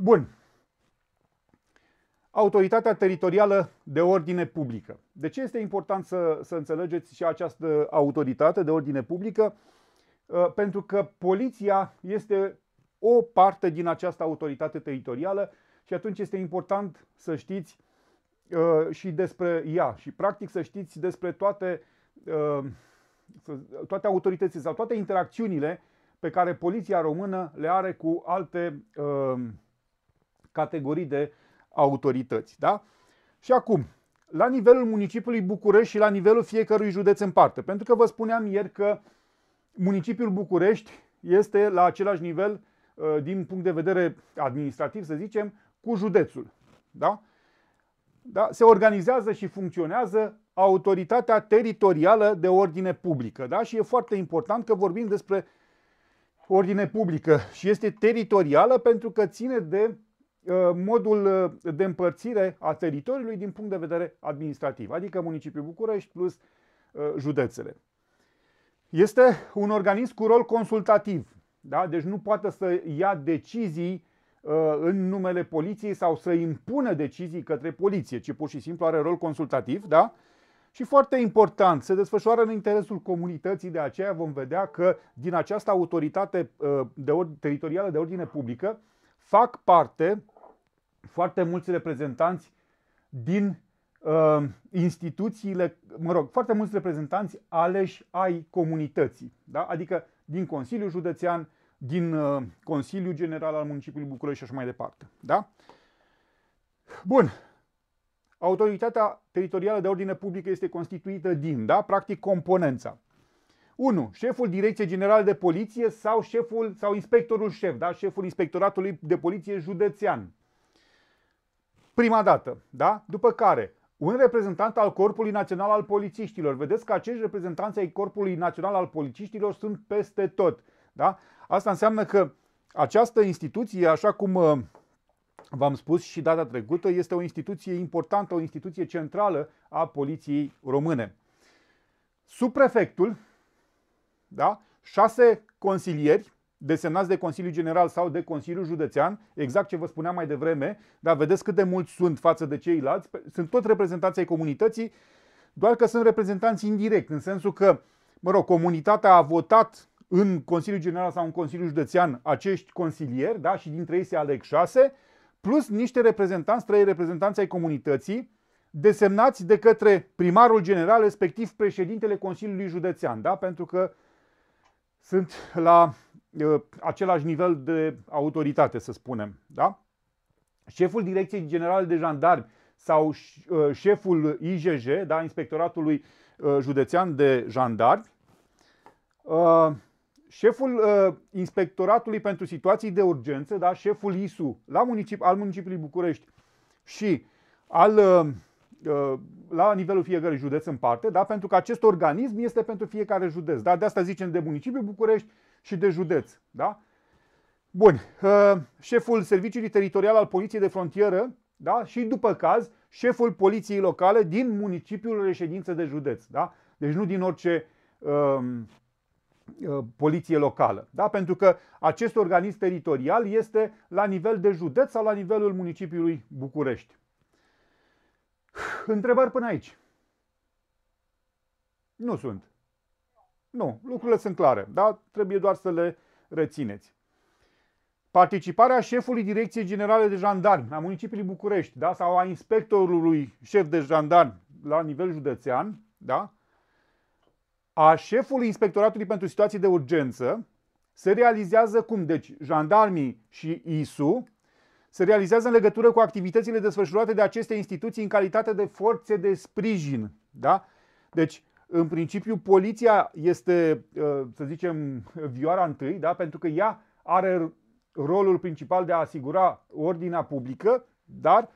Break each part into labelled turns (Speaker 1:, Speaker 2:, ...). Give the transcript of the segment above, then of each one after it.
Speaker 1: Bun. Autoritatea teritorială de ordine publică. De ce este important să, să înțelegeți și această autoritate de ordine publică? Uh, pentru că poliția este o parte din această autoritate teritorială și atunci este important să știți uh, și despre ea și practic să știți despre toate, uh, toate autoritățile sau toate interacțiunile pe care poliția română le are cu alte categorii de autorități. Da? Și acum, la nivelul municipiului București și la nivelul fiecărui județ în parte. Pentru că vă spuneam ieri că municipiul București este la același nivel uh, din punct de vedere administrativ, să zicem, cu județul. Da? Da? Se organizează și funcționează autoritatea teritorială de ordine publică. Da? Și e foarte important că vorbim despre ordine publică și este teritorială pentru că ține de Uh, modul uh, de împărțire a teritoriului din punct de vedere administrativ, adică municipiul București plus uh, județele. Este un organism cu rol consultativ, da? deci nu poate să ia decizii în numele poliției sau să impună decizii către poliție, ci pur și simplu are rol consultativ, da? Și foarte important, se desfășoară în interesul comunității, de aceea vom vedea că din această autoritate de ori, teritorială de ordine publică fac parte foarte mulți reprezentanți din uh, instituțiile, mă rog, foarte mulți reprezentanți aleși ai comunității, da? adică din Consiliul Județean, din uh, Consiliul General al Municipiului București și așa mai departe. Da? Bun. Autoritatea teritorială de ordine publică este constituită din, da? practic, componența. 1. Șeful Direcției Generale de Poliție sau șeful sau inspectorul șef, da? șeful Inspectoratului de Poliție Județean prima dată, da? După care, un reprezentant al Corpului Național al Polițiștilor. Vedeți că acești reprezentanți ai Corpului Național al Polițiștilor sunt peste tot. Da? Asta înseamnă că această instituție, așa cum uh, v-am spus și data trecută, este o instituție importantă, o instituție centrală a poliției române. Subprefectul, da? șase consilieri, desemnați de Consiliul General sau de Consiliul Județean, exact ce vă spuneam mai devreme, dar vedeți cât de mulți sunt față de ceilalți, sunt tot reprezentanții ai comunității, doar că sunt reprezentanți indirect, în sensul că, mă rog, comunitatea a votat în Consiliul General sau în Consiliul Județean acești consilieri, da, și dintre ei se aleg șase, plus niște reprezentanți, trei reprezentanți ai comunității, desemnați de către primarul general, respectiv președintele Consiliului Județean, da, pentru că sunt la același nivel de autoritate, să spunem. Da? Șeful Direcției Generale de Jandarmi sau șeful IJJ, da, Inspectoratului Județean de Jandarmi, șeful Inspectoratului pentru Situații de Urgență, da, șeful ISU la municip, al municipiului București și al, la nivelul fiecărui județ în parte, da, pentru că acest organism este pentru fiecare județ. Da, de asta zicem de municipiul București, și de județ. Da? Bun, uh, șeful Serviciului Teritorial al Poliției de Frontieră da? și, după caz, șeful Poliției Locale din municipiul reședință de județ. Da? Deci nu din orice um, uh, poliție locală. Da? Pentru că acest organism teritorial este la nivel de județ sau la nivelul municipiului București. Întrebări până aici? Nu sunt. Nu, lucrurile sunt clare, da? Trebuie doar să le rețineți. Participarea șefului Direcției Generale de Jandarmi a municipiului București da? sau a inspectorului șef de jandarmi la nivel județean, da? a șefului Inspectoratului pentru Situații de Urgență, se realizează cum? Deci, jandarmii și ISU se realizează în legătură cu activitățile desfășurate de aceste instituții în calitate de forțe de sprijin. Da? Deci, în principiu, poliția este, ă, să zicem, vioara întâi, da? pentru că ea are rolul principal de a asigura ordinea publică, dar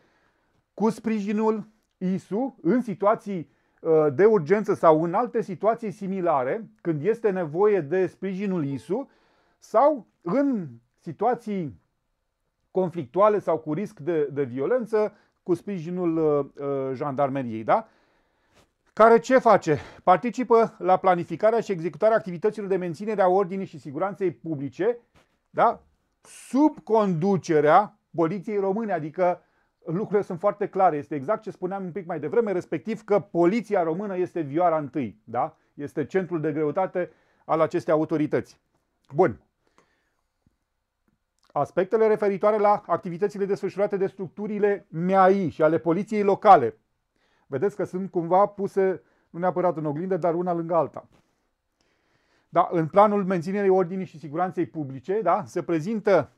Speaker 1: cu sprijinul ISU, în situații ă, de urgență sau în alte situații similare, când este nevoie de sprijinul ISU, sau în situații conflictuale sau cu risc de, de violență, cu sprijinul ă, jandarmeriei. Da? care ce face? Participă la planificarea și executarea activităților de menținere a ordinii și siguranței publice, da? sub conducerea poliției române, adică lucrurile sunt foarte clare. Este exact ce spuneam un pic mai devreme, respectiv că poliția română este vioara întâi, da? este centrul de greutate al acestei autorități. Bun. Aspectele referitoare la activitățile desfășurate de structurile MIAI și ale poliției locale Vedeți că sunt cumva puse, nu neapărat în oglindă, dar una lângă alta. Da, în planul menținerii ordinii și siguranței publice, da, se prezintă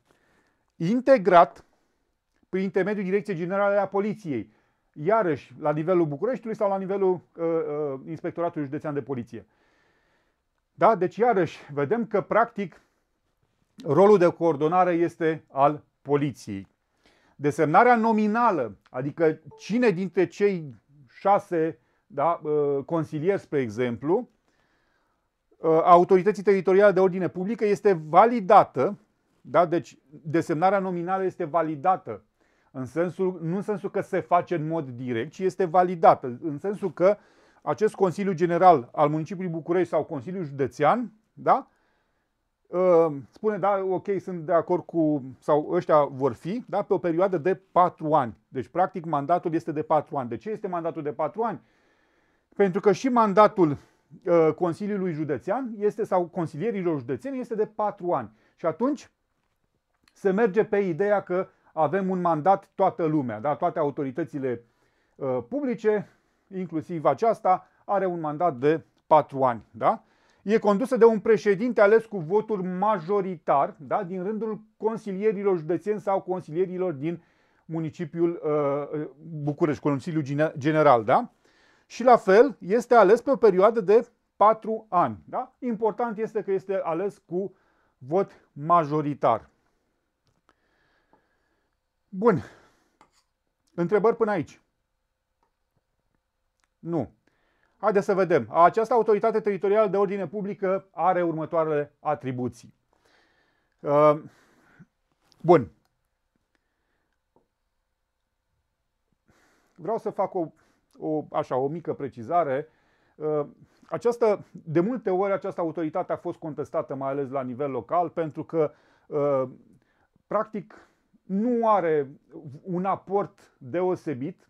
Speaker 1: integrat prin intermediul Direcției Generale a Poliției, iarăși la nivelul Bucureștiului sau la nivelul uh, uh, Inspectoratului Județean de Poliție. Da, deci iarăși vedem că practic rolul de coordonare este al poliției. Desemnarea nominală, adică cine dintre cei șase da, consilieri, spre exemplu, ă, autorității teritoriale de ordine publică este validată, da, deci desemnarea nominală este validată în sensul, nu în sensul că se face în mod direct, ci este validată, în sensul că acest Consiliu General al Municipiului București sau Consiliul Județean da, spune, da, ok, sunt de acord cu, sau ăștia vor fi, da, pe o perioadă de patru ani. Deci, practic, mandatul este de patru ani. De ce este mandatul de patru ani? Pentru că și mandatul uh, Consiliului Județean este, sau consilierilor județeni este de patru ani. Și atunci se merge pe ideea că avem un mandat toată lumea, da? toate autoritățile uh, publice, inclusiv aceasta, are un mandat de patru ani. Da? E condusă de un președinte ales cu votul majoritar, da, din rândul consilierilor județeni sau consilierilor din municipiul uh, uh București, Consiliul General, da? Și la fel, este ales pe o perioadă de 4 ani, da? Important este că este ales cu vot majoritar. Bun. Întrebări până aici? Nu. Haideți să vedem. Această autoritate teritorială de ordine publică are următoarele atribuții. Uh, bun. Vreau să fac o, o, așa, o mică precizare. Uh, această, de multe ori această autoritate a fost contestată, mai ales la nivel local, pentru că, uh, practic, nu are un aport deosebit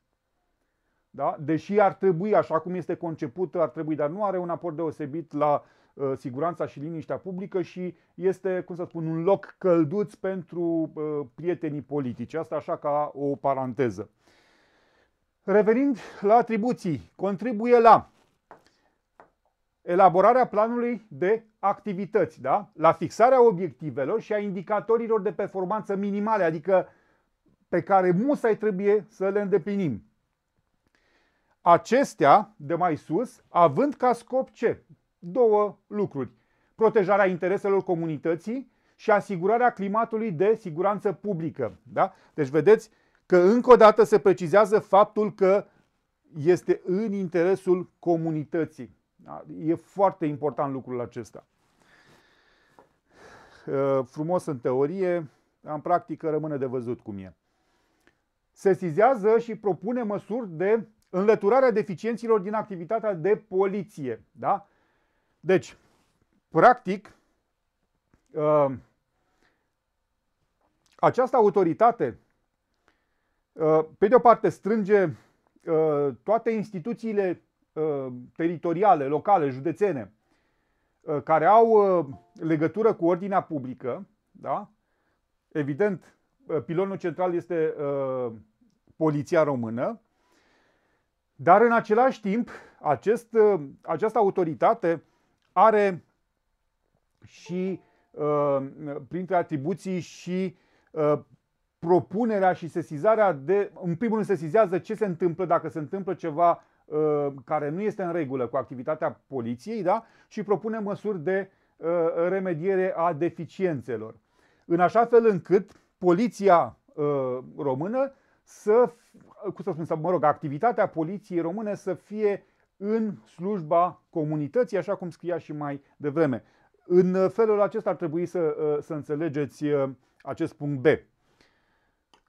Speaker 1: da? Deși ar trebui, așa cum este conceput, ar trebui, dar nu are un aport deosebit la uh, siguranța și liniștea publică și este, cum să spun, un loc călduț pentru uh, prietenii politici. Asta așa ca o paranteză. Revenind la atribuții, contribuie la elaborarea planului de activități, da? la fixarea obiectivelor și a indicatorilor de performanță minimale, adică pe care musai trebuie să le îndeplinim. Acestea, de mai sus, având ca scop ce? Două lucruri. Protejarea intereselor comunității și asigurarea climatului de siguranță publică. Da? Deci vedeți că încă o dată se precizează faptul că este în interesul comunității. Da? E foarte important lucrul acesta. Uh, frumos în teorie, în practică rămâne de văzut cum e. Sesizează și propune măsuri de înlăturarea deficienților din activitatea de poliție. Da? Deci, practic, uh, această autoritate, uh, pe de o parte, strânge uh, toate instituțiile teritoriale, locale, județene, care au legătură cu ordinea publică, da? evident, pilonul central este poliția română, dar în același timp, acest, uh, această autoritate are și uh, printre atribuții și uh, propunerea și sesizarea de, în primul rând, sesizează ce se întâmplă dacă se întâmplă ceva care nu este în regulă cu activitatea poliției da? și propune măsuri de remediere a deficiențelor. În așa fel încât poliția română să, cum să spun, să, mă rog, activitatea poliției române să fie în slujba comunității, așa cum scria și mai devreme. În felul acesta ar trebui să, ă, să înțelegeți ă, acest punct B.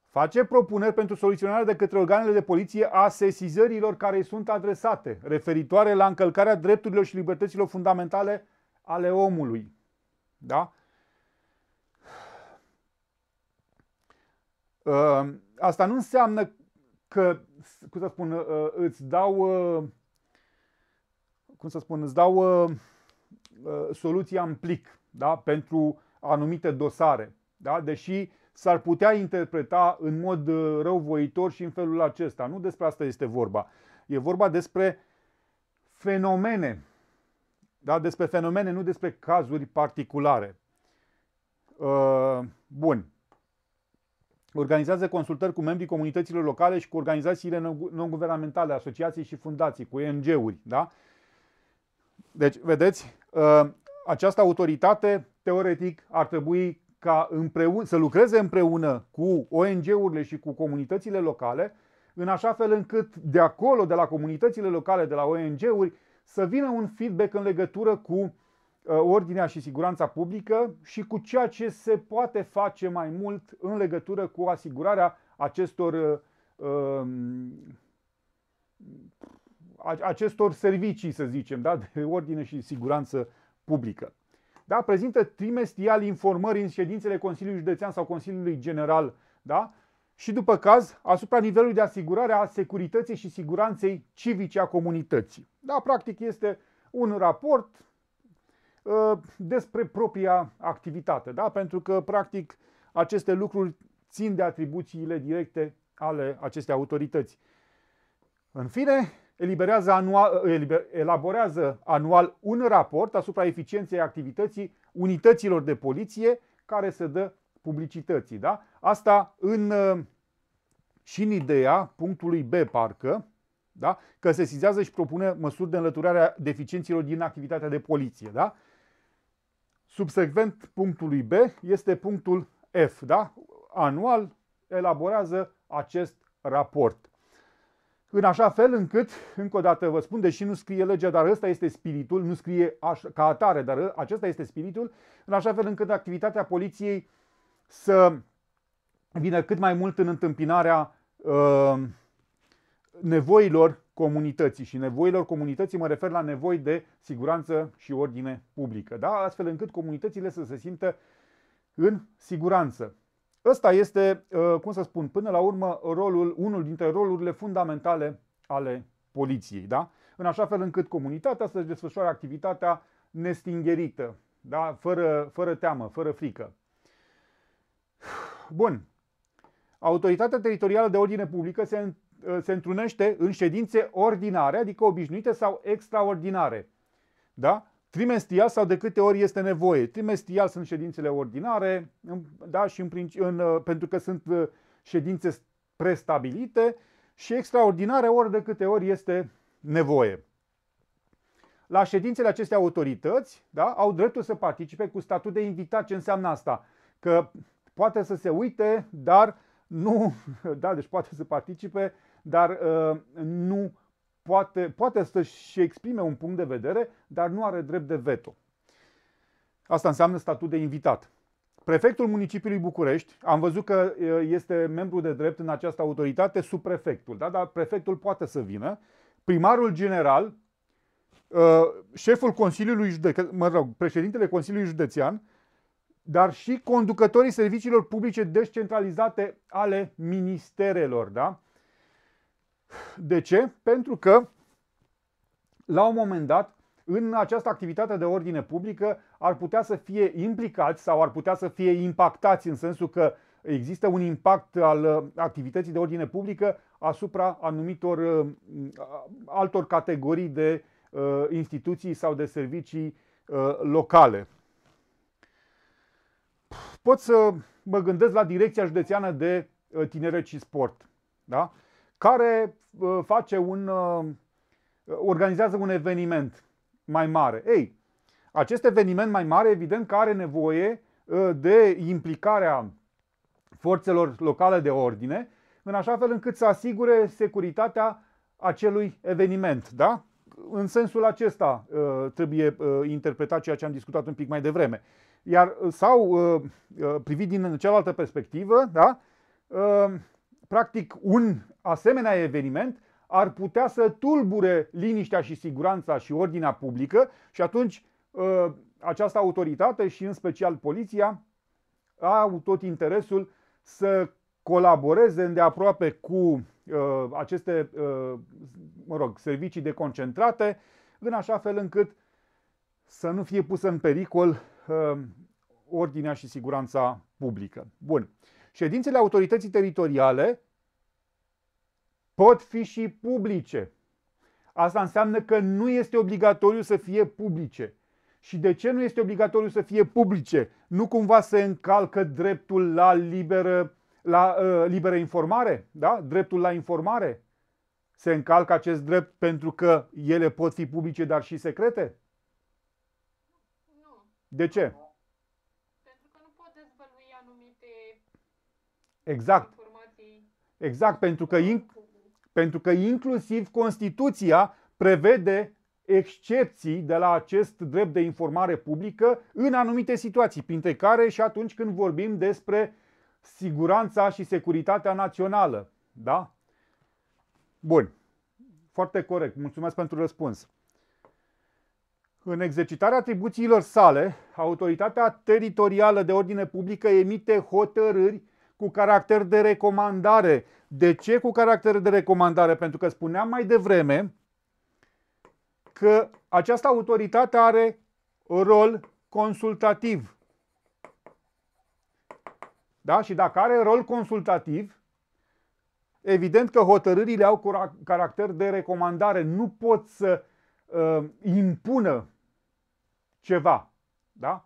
Speaker 1: Face propuneri pentru soluționarea de către organele de poliție a sesizărilor care sunt adresate, referitoare la încălcarea drepturilor și libertăților fundamentale ale omului. Da? Uh, asta nu înseamnă că, cum să spun, uh, îți dau, uh, cum să spun, îți dau uh, soluția în plic da? pentru anumite dosare. Da? Deși s-ar putea interpreta în mod răuvoitor și în felul acesta. Nu despre asta este vorba. E vorba despre fenomene. Da? Despre fenomene, nu despre cazuri particulare. Uh, bun. Organizează consultări cu membrii comunităților locale și cu organizațiile non-guvernamentale, asociații și fundații, cu ONG-uri. Da? Deci, vedeți, ă, această autoritate, teoretic, ar trebui ca împreun- să lucreze împreună cu ONG-urile și cu comunitățile locale, în așa fel încât de acolo, de la comunitățile locale, de la ONG-uri, să vină un feedback în legătură cu Uh, ordinea și siguranța publică și cu ceea ce se poate face mai mult în legătură cu asigurarea acestor, uh, um, acestor servicii, să zicem, da? de ordine și siguranță publică. Da? Prezintă trimestial informări în ședințele Consiliului Județean sau Consiliului General da? și, după caz, asupra nivelului de asigurare a securității și siguranței civice a comunității. Da? Practic este un raport Uh, despre propria activitate, da? pentru că, practic, aceste lucruri țin de atribuțiile directe ale acestei autorități. În fine, eliberează anual, uh, eliber, elaborează anual un raport asupra eficienței activității unităților de poliție care se dă publicității. Da? Asta în, uh, și în ideea punctului B, parcă, da? că se sizează și propune măsuri de înlăturare a deficienților din activitatea de poliție. Da? subsecvent punctului B este punctul F, da? Anual elaborează acest raport. În așa fel încât, încă o dată vă spun, deși nu scrie legea, dar ăsta este spiritul, nu scrie ca atare, dar acesta este spiritul, în așa fel încât activitatea poliției să vină cât mai mult în întâmpinarea uh, nevoilor comunității și nevoilor comunității mă refer la nevoi de siguranță și ordine publică, da? astfel încât comunitățile să se simtă în siguranță. Ăsta este, uh, cum să spun, până la urmă rolul, unul dintre rolurile fundamentale ale poliției, da? în așa fel încât comunitatea să-și desfășoare activitatea nestingherită, da? fără, fără teamă, fără frică. Bun. Autoritatea teritorială de ordine publică se Uh, se întrunește în ședințe ordinare, adică obișnuite sau extraordinare. Da? Trimestrial sau de câte ori este nevoie. Trimestrial sunt ședințele ordinare, da? și în, în, uh, pentru că sunt uh, ședințe prestabilite și extraordinare ori de câte ori este nevoie. La ședințele acestei autorități da, au dreptul să participe cu statut de invitat. Ce înseamnă asta? Că poate să se uite, dar nu, da, deci poate să participe, dar uh, nu poate, poate să-și exprime un punct de vedere, dar nu are drept de veto. Asta înseamnă statut de invitat. Prefectul municipiului București, am văzut că uh, este membru de drept în această autoritate, subprefectul, da? dar prefectul poate să vină, primarul general, uh, șeful Consiliului Județean, mă rog, președintele Consiliului Județean, dar și conducătorii serviciilor publice descentralizate ale ministerelor, da? De ce? Pentru că la un moment dat în această activitate de ordine publică ar putea să fie implicați sau ar putea să fie impactați în sensul că există un impact al uh, activității de ordine publică asupra anumitor uh, altor categorii de uh, instituții sau de servicii locale. Pot să mă gândesc la Direcția Județeană de Tineret și Sport. Da? care uh, face un, uh, organizează un eveniment mai mare. Ei, acest eveniment mai mare, evident că are nevoie uh, de implicarea forțelor locale de ordine, în așa fel încât să asigure securitatea acelui eveniment. Da? În sensul acesta trebuie interpretat ceea ce am discutat un pic mai devreme. Iar sau privit din cealaltă perspectivă, da? practic un asemenea eveniment ar putea să tulbure liniștea și siguranța și ordinea publică și atunci ă, această autoritate și în special poliția au tot interesul să colaboreze îndeaproape cu ă, aceste ă, mă rog, servicii concentrate în așa fel încât să nu fie pusă în pericol ordinea și siguranța publică. Bun. Ședințele autorității teritoriale pot fi și publice. Asta înseamnă că nu este obligatoriu să fie publice. Și de ce nu este obligatoriu să fie publice? Nu cumva se încalcă dreptul la liberă, la, uh, liberă informare? Da? Dreptul la informare? Se încalcă acest drept pentru că ele pot fi publice, dar și secrete? Nu. De ce? Pentru că nu pot dezvălui anumite exact. informații. Exact, pentru că, inc- pentru că inclusiv Constituția prevede excepții de la acest drept de informare publică în anumite situații, printre care și atunci când vorbim despre siguranța și securitatea națională. Da? Bun. Foarte corect. Mulțumesc pentru răspuns. În exercitarea atribuțiilor sale, autoritatea teritorială de ordine publică emite hotărâri cu caracter de recomandare. De ce cu caracter de recomandare? Pentru că spuneam mai devreme că această autoritate are rol consultativ. Da? Și dacă are rol consultativ, evident că hotărârile au caracter de recomandare. Nu pot să uh, impună ceva. Da?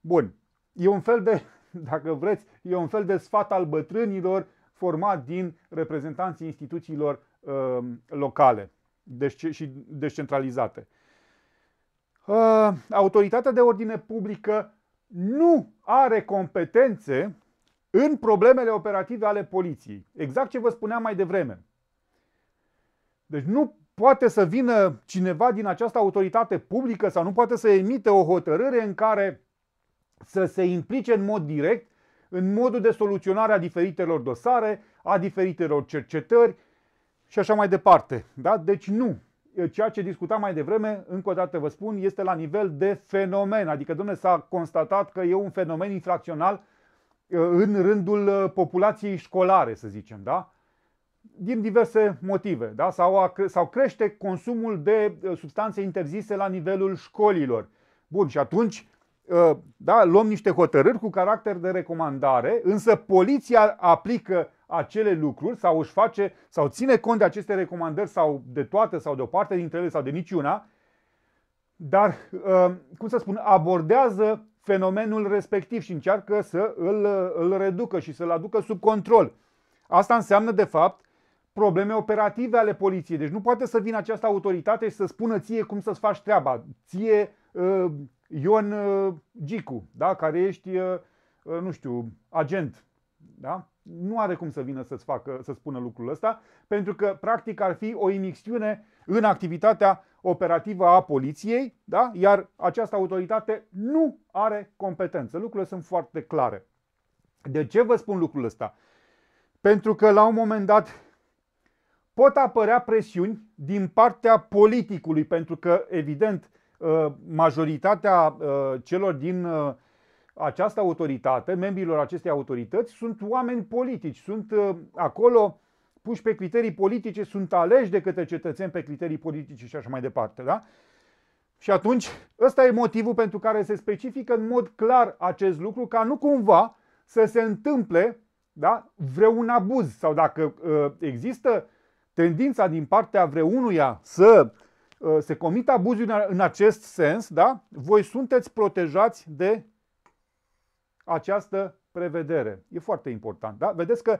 Speaker 1: Bun. E un fel de dacă vreți, e un fel de sfat al bătrânilor format din reprezentanții instituțiilor uh, locale deci, și descentralizate. Uh, autoritatea de ordine publică nu are competențe în problemele operative ale poliției. Exact ce vă spuneam mai devreme. Deci nu poate să vină cineva din această autoritate publică sau nu poate să emite o hotărâre în care să se implice în mod direct în modul de soluționare a diferitelor dosare, a diferitelor cercetări și așa mai departe. Da? Deci nu. Ceea ce discutam mai devreme, încă o dată vă spun, este la nivel de fenomen. Adică, domnule, s-a constatat că e un fenomen infracțional uh, în rândul uh, populației școlare, să zicem, da? din diverse motive, da? sau, a, sau crește consumul de uh, substanțe interzise la nivelul școlilor. Bun, și atunci Uh, da, luăm niște hotărâri cu caracter de recomandare, însă poliția aplică acele lucruri sau își face sau ține cont de aceste recomandări sau de toate sau de o parte dintre ele sau de niciuna, dar, uh, cum să spun, abordează fenomenul respectiv și încearcă să îl, uh, îl reducă și să-l aducă sub control. Asta înseamnă, de fapt, probleme operative ale poliției. Deci nu poate să vină această autoritate și să spună ție cum să-ți faci treaba, ție Ion uh, Gicu, da? care ești, uh, uh, nu știu, agent. Da? Nu are cum să vină să-ți, facă, să spună lucrul ăsta, pentru că practic ar fi o imixtiune în activitatea operativă a poliției, da? iar această autoritate nu are competență. Lucrurile sunt foarte clare. De ce vă spun lucrul ăsta? Pentru că la un moment dat pot apărea presiuni din partea politicului, pentru că, evident, Uh, majoritatea uh, celor din uh, această autoritate, membrilor acestei autorități, sunt oameni politici, sunt acolo puși pe criterii politice, sunt aleși de către cetățeni pe criterii politice și așa mai departe. Da? Și atunci, ăsta e motivul pentru care se specifică în mod clar acest lucru, ca nu cumva să se întâmple da, vreun abuz sau dacă există tendința din partea vreunuia să Uh, se comit abuzuri în acest sens, da? voi sunteți protejați de această prevedere. E foarte important. Da? Vedeți că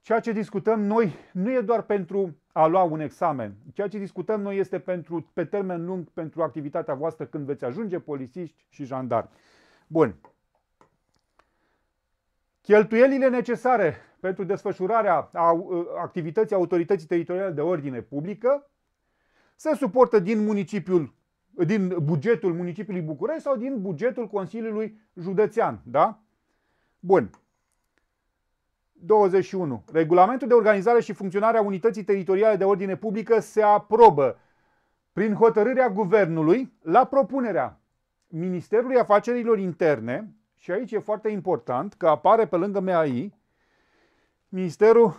Speaker 1: ceea ce discutăm noi nu e doar pentru a lua un examen. Ceea ce discutăm noi este pentru, pe termen lung pentru activitatea voastră când veți ajunge polițiști și jandarmi. Bun. Cheltuielile necesare pentru desfășurarea uh, activității autorității teritoriale de ordine publică se suportă din municipiul din bugetul municipiului București sau din bugetul Consiliului Județean, da? Bun. 21. Regulamentul de organizare și funcționare a unității teritoriale de ordine publică se aprobă prin hotărârea guvernului la propunerea Ministerului Afacerilor Interne, și aici e foarte important că apare pe lângă MAI Ministerul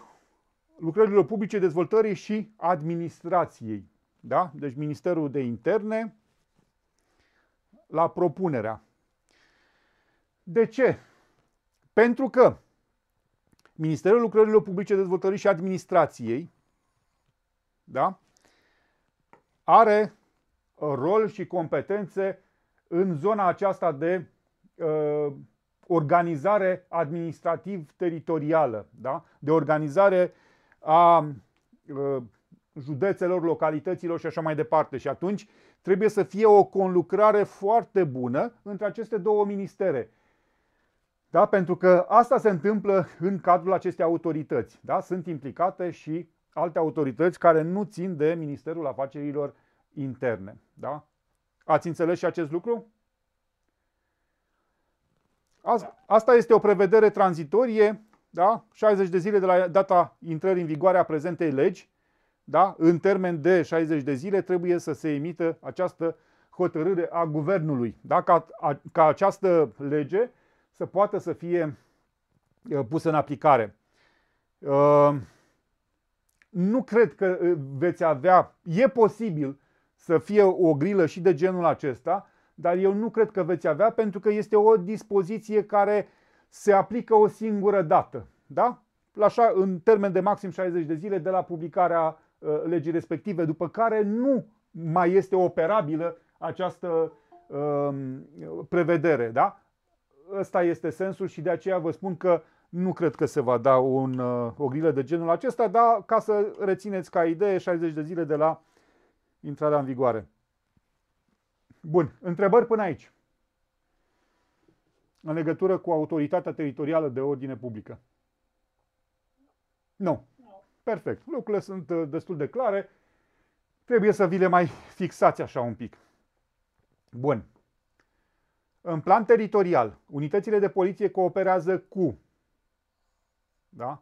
Speaker 1: Lucrărilor Publice, Dezvoltării și Administrației. Da? Deci Ministerul de Interne la propunerea. De ce? Pentru că Ministerul Lucrărilor Publice, Dezvoltării și Administrației da? are uh, rol și competențe în zona aceasta de uh, organizare administrativ-teritorială, da? de organizare a uh, județelor, localităților și așa mai departe. Și atunci trebuie să fie o conlucrare foarte bună între aceste două ministere. Da? Pentru că asta se întâmplă în cadrul acestei autorități. Da? Sunt implicate și alte autorități care nu țin de Ministerul Afacerilor Interne. Da? Ați înțeles și acest lucru? Asta este o prevedere tranzitorie, da? 60 de zile de la data intrării în vigoare a prezentei legi, da? în termen de 60 de zile trebuie să se emită această hotărâre a guvernului, da? ca, a, ca această lege să poată să fie uh, pusă în aplicare. Uh, nu cred că uh, veți avea, e posibil să fie o grilă și de genul acesta, dar eu nu cred că veți avea pentru că este o dispoziție care se aplică o singură dată, da? Așa, în termen de maxim 60 de zile de la publicarea Uh, legii respective, după care nu mai este operabilă această um, prevedere. Da? Ăsta este sensul și de aceea vă spun că nu cred că se va da un, uh, o grilă de genul acesta, dar ca să rețineți ca idee 60 de zile de la intrarea în vigoare. Bun, întrebări până aici. În legătură cu autoritatea teritorială de ordine publică. Nu. Perfect. Lucrurile sunt uh, destul de clare. Trebuie să vi le mai fixați așa un pic. Bun. În plan teritorial, unitățile de poliție cooperează cu. Da?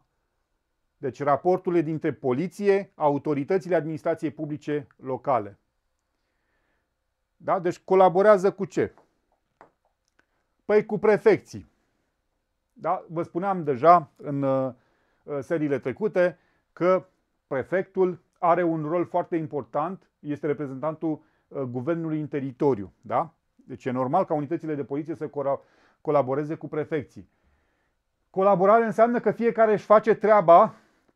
Speaker 1: Deci raporturile dintre poliție, autoritățile administrației publice locale. Da? Deci colaborează cu ce? Păi cu prefecții. Da? Vă spuneam deja în uh, seriile trecute, că prefectul are un rol foarte important, este reprezentantul uh, guvernului în teritoriu. Da? Deci e normal ca unitățile de poliție să colaboreze cu prefecții. Colaborare înseamnă că fiecare își face treaba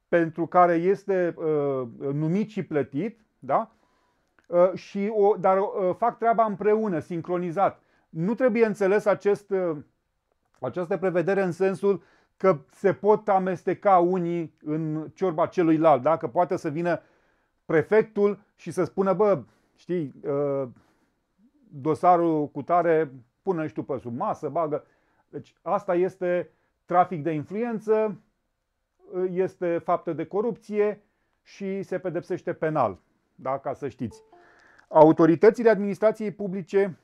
Speaker 1: pentru care este uh, numit și plătit, da? Uh, și o, dar uh, fac treaba împreună, sincronizat. Nu trebuie înțeles acest, uh, această prevedere în sensul că se pot amesteca unii în ciorba celuilalt, da? că poate să vină prefectul și să spună, bă, știi, uh, dosarul cu tare, pune și tu pe sub masă, bagă. Deci asta este trafic de influență, uh, este faptă de corupție și se pedepsește penal, da? ca să știți. Autoritățile administrației publice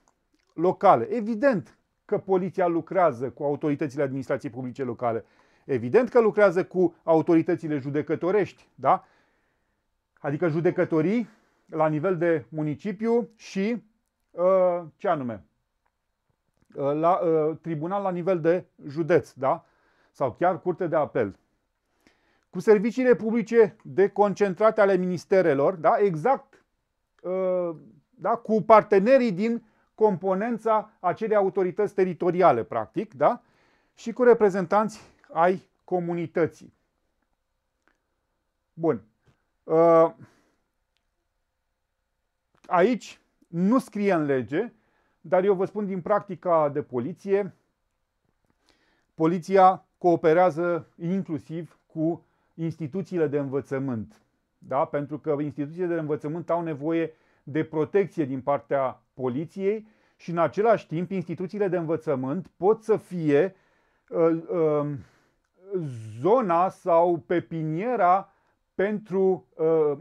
Speaker 1: locale. Evident că poliția lucrează cu autoritățile administrației publice locale. Evident că lucrează cu autoritățile judecătorești, da? Adică judecătorii la nivel de municipiu și ă, ce anume? Ă, la ă, tribunal la nivel de județ, da? Sau chiar curte de apel. Cu serviciile publice deconcentrate ale ministerelor, da? Exact. da? Cu partenerii din componența acelei autorități teritoriale, practic, da? și cu reprezentanți ai comunității. Bun. Uh, aici nu scrie în lege, dar eu vă spun din practica de poliție, poliția cooperează inclusiv cu instituțiile de învățământ. Da? Pentru că instituțiile de învățământ au nevoie de protecție din partea poliției și în același timp instituțiile de învățământ pot să fie uh, uh, zona sau pepiniera pentru uh,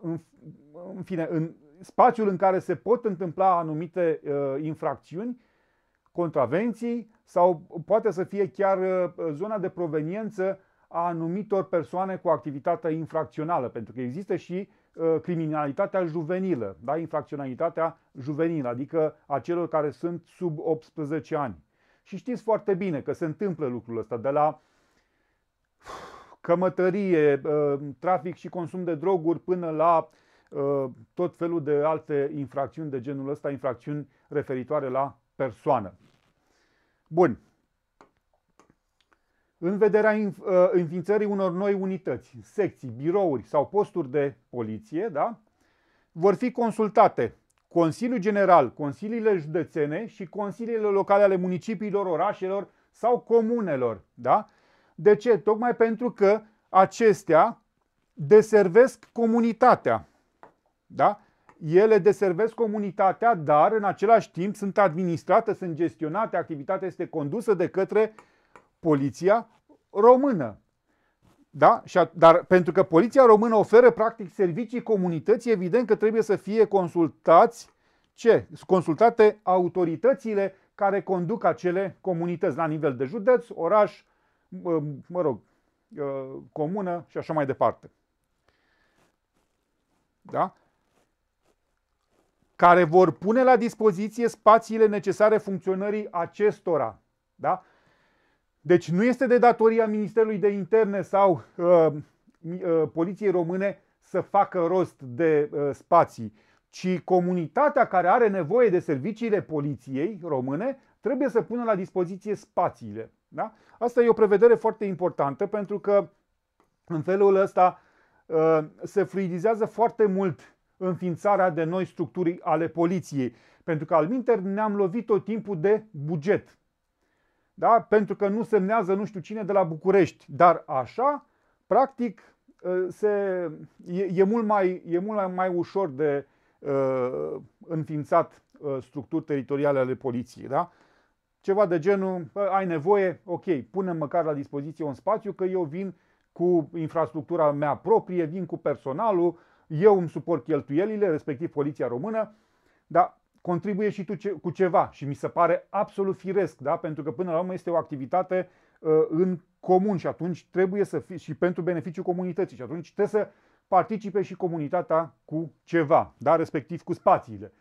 Speaker 1: în, în fine, în spațiul în care se pot întâmpla anumite uh, infracțiuni, contravenții sau poate să fie chiar uh, zona de proveniență a anumitor persoane cu activitatea infracțională, pentru că există și Uh, criminalitatea juvenilă, da? infracționalitatea juvenilă, adică a celor care sunt sub 18 ani. Și știți foarte bine că se întâmplă lucrul ăsta de la cămătărie, uh, trafic și consum de droguri până la uh, tot felul de alte infracțiuni de genul ăsta, infracțiuni referitoare la persoană. Bun, în vederea ă, înființării unor noi unități, secții, birouri sau posturi de poliție, da? vor fi consultate Consiliul General, Consiliile Județene și Consiliile Locale ale municipiilor, orașelor sau comunelor. Da? De ce? Tocmai pentru că acestea deservesc comunitatea. Da? Ele deservesc comunitatea, dar în același timp sunt administrate, sunt gestionate, activitatea este condusă de către uh, poliția română. Da? Și a, dar pentru că poliția română oferă practic servicii comunității, evident că trebuie să fie consultați ce? Consultate autoritățile care conduc acele comunități la nivel de județ, oraș, mă rog, ă, comună și așa mai departe. Da? Care vor pune la dispoziție spațiile necesare funcționării acestora. Da? Deci nu este de datoria Ministerului de Interne sau uh, uh, Poliției Române să facă rost de uh, spații, ci comunitatea care are nevoie de serviciile poliției române trebuie să pună la dispoziție spațiile. Da? Asta e o prevedere foarte importantă pentru că în felul ăsta uh, se fluidizează foarte mult înființarea de noi structuri ale poliției. Pentru că al minter ne-am lovit tot timpul de buget da? pentru că nu semnează nu știu cine de la București. Dar așa, practic, ă, se, e, e mult, mai, e mult mai, mai ușor de uh, înființat uh, structuri teritoriale ale poliției. Da? Ceva de genul, bă, ai nevoie, ok, punem măcar la dispoziție un spațiu, că eu vin cu infrastructura mea proprie, vin cu personalul, eu îmi suport cheltuielile, respectiv poliția română, dar contribuie și tu ce, cu ceva și mi se pare absolut firesc, da? pentru că până la urmă este o activitate uh, în comun și atunci trebuie să fii și pentru beneficiul comunității și atunci trebuie să participe și comunitatea cu ceva, da? respectiv cu spațiile.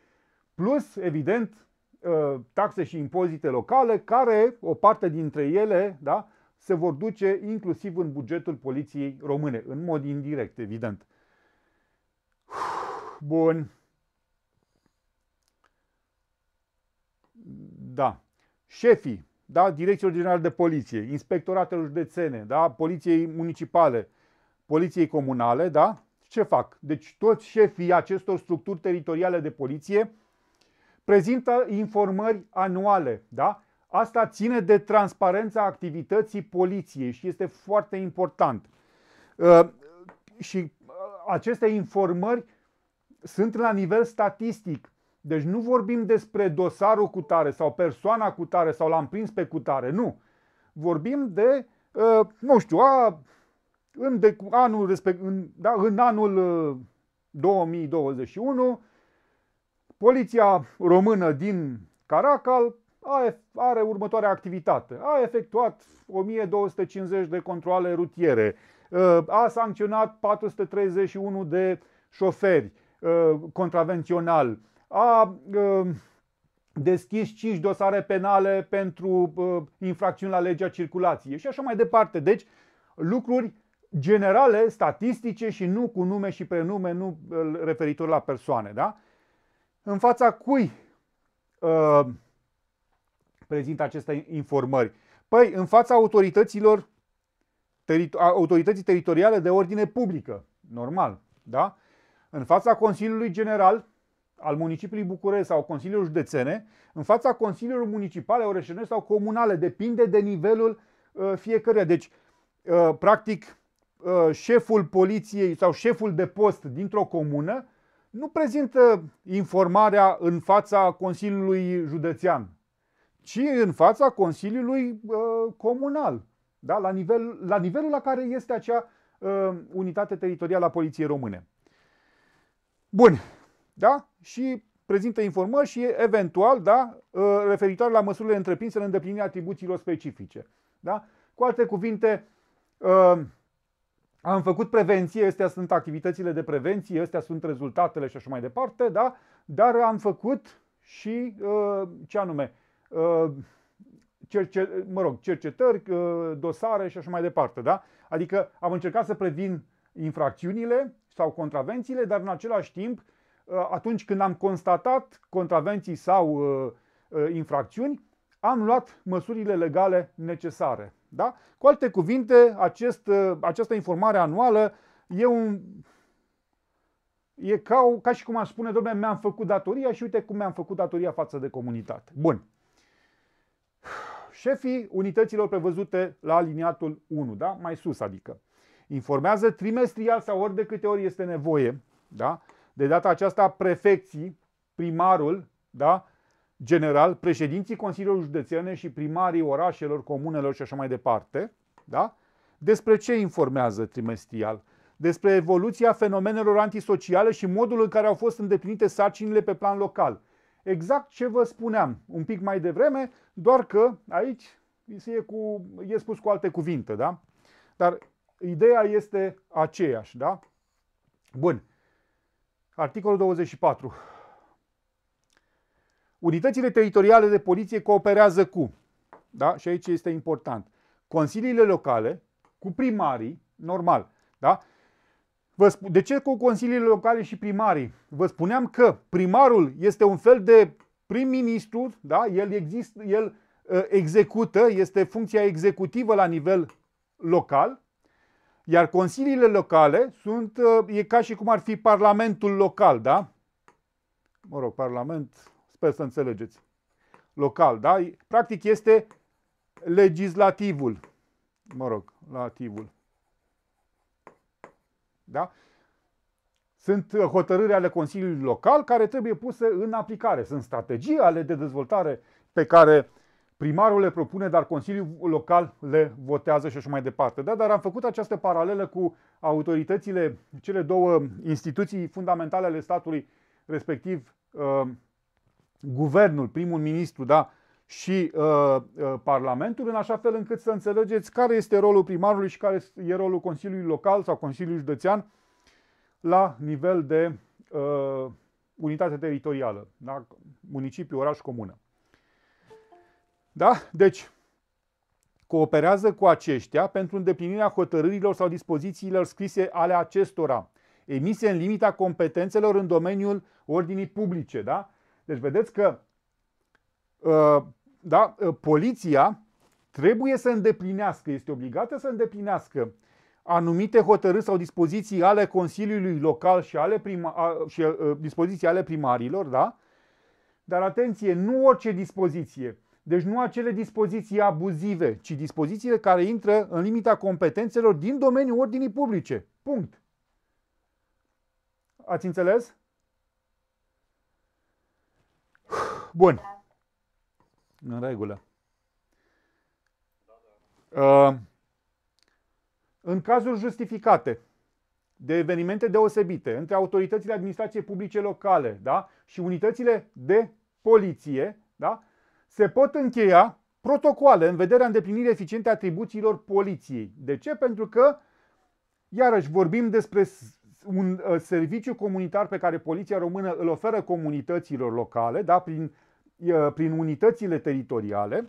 Speaker 1: Plus, evident, uh, taxe și impozite locale, care o parte dintre ele da, se vor duce inclusiv în bugetul poliției române, în mod indirect, evident. Bun. Da. Șefii, da, direcțiilor generale de poliție, inspectoratelor județene, da, poliției municipale, poliției comunale, da, ce fac? Deci toți șefii acestor structuri teritoriale de poliție prezintă informări anuale, da? Asta ține de transparența activității poliției și este foarte important. Uh, și ă, aceste informări sunt la nivel statistic. Deci nu vorbim despre dosarul cu tare sau persoana cu tare sau l-am prins pe cutare. nu. Vorbim de, ă, nu știu, a, în, de, anul respect, în, da, în anul 2021, ă, Poliția română din Caracal a, are următoarea activitate. A efectuat 1250 de controle rutiere, ă, a sancționat 431 de șoferi contravenționali, a ă, deschis 5 dosare penale pentru ă, infracțiuni la legea circulației și așa mai departe. Deci, lucruri generale, statistice și nu cu nume și prenume, nu ă, referitor la persoane. Da? În fața cui prezintă aceste informări? Păi, în fața autorităților terito- autorității teritoriale de ordine publică, normal, da? În fața Consiliului General, al municipiului București sau Consiliul Județene în fața consiliului Municipale, Oreșenești sau comunale. Depinde de nivelul uh, fiecăruia. Deci, uh, practic, uh, șeful poliției sau șeful de post dintr-o comună nu prezintă informarea în fața Consiliului Județean, ci în fața Consiliului uh, Comunal, da? la, nivel, la nivelul la care este acea uh, unitate teritorială a Poliției Române. Bun, da? și prezintă informări și eventual, da, uh, referitoare la măsurile întreprinse în îndeplinirea atribuțiilor specifice. Da? Cu alte cuvinte, uh, am făcut prevenție, astea sunt activitățile de prevenție, astea sunt rezultatele și așa mai departe, da? dar am făcut și uh, ce anume, cerce, mă rog, cercetări, dosare și așa mai departe. Da? Adică am încercat să previn infracțiunile sau contravențiile, dar în același timp Uh, atunci când am constatat contravenții sau uh, uh, infracțiuni, am luat măsurile legale necesare. Da? Cu alte cuvinte, acest, această informare anuală e un e ca, ca și cum aș spune, domnule, mi-am făcut datoria și uite cum mi-am făcut datoria față de comunitate. Bun. Șefii unităților prevăzute la aliniatul 1, da? mai sus adică, informează trimestrial sau ori de câte ori este nevoie, da? De data aceasta, prefecții, primarul, da? general, președinții Consiliilor Județene și primarii orașelor, comunelor și așa mai departe, da? despre ce informează trimestrial? Despre evoluția fenomenelor antisociale și modul în care au fost îndeplinite sarcinile pe plan local. Exact ce vă spuneam un pic mai devreme, doar că aici se e, cu, e spus cu alte cuvinte, da? Dar ideea este aceeași, da? Bun. Articolul 24. Unitățile teritoriale de poliție cooperează cu, da? și aici este important, consiliile locale, cu primarii, normal, da? Vă de ce cu consiliile locale și primarii? Vă spuneam că primarul este un fel de prim-ministru, da? el, exist, el uh, execută, este funcția executivă la nivel local, iar consiliile locale sunt, uh, e ca și cum ar fi parlamentul local, da? Mă rog, parlament, sper să înțelegeți. Local, da? Practic este legislativul. Mă rog, lativul. Da? Sunt uh, hotărâri ale Consiliului Local care trebuie puse în aplicare. Sunt strategii ale de dezvoltare pe care primarul le propune, dar Consiliul Local le votează și așa mai departe. Da, dar am făcut această paralelă cu autoritățile, cele două instituții fundamentale ale statului, respectiv uh, guvernul, primul ministru, da, și uh, uh, Parlamentul, în așa fel încât să înțelegeți care este rolul primarului și care e rolul Consiliului Local sau Consiliului Județean la nivel de uh, unitate teritorială, da? municipiu, oraș, comună. Da? Deci, cooperează cu aceștia pentru îndeplinirea hotărârilor sau dispozițiilor scrise ale acestora, emise în limita competențelor în domeniul ordinii publice. Da? Deci vedeți că ă, da, ă, poliția trebuie să îndeplinească, este obligată să îndeplinească anumite hotărâri sau dispoziții ale Consiliului Local și ale, prima, și, ă, dispoziții ale primarilor, da? Dar atenție, nu orice dispoziție deci nu acele dispoziții abuzive, ci dispozițiile care intră în limita competențelor din domeniul ordinii publice. Punct. Ați înțeles? Bun. În regulă. Uh, în cazuri justificate de evenimente deosebite între autoritățile administrației publice locale da? și unitățile de poliție, da? se pot încheia protocoale în vederea îndeplinirii eficiente a atribuțiilor poliției. De ce? Pentru că, iarăși, vorbim despre un uh, serviciu comunitar pe care poliția română îl oferă comunităților locale, da? prin, uh, prin unitățile teritoriale,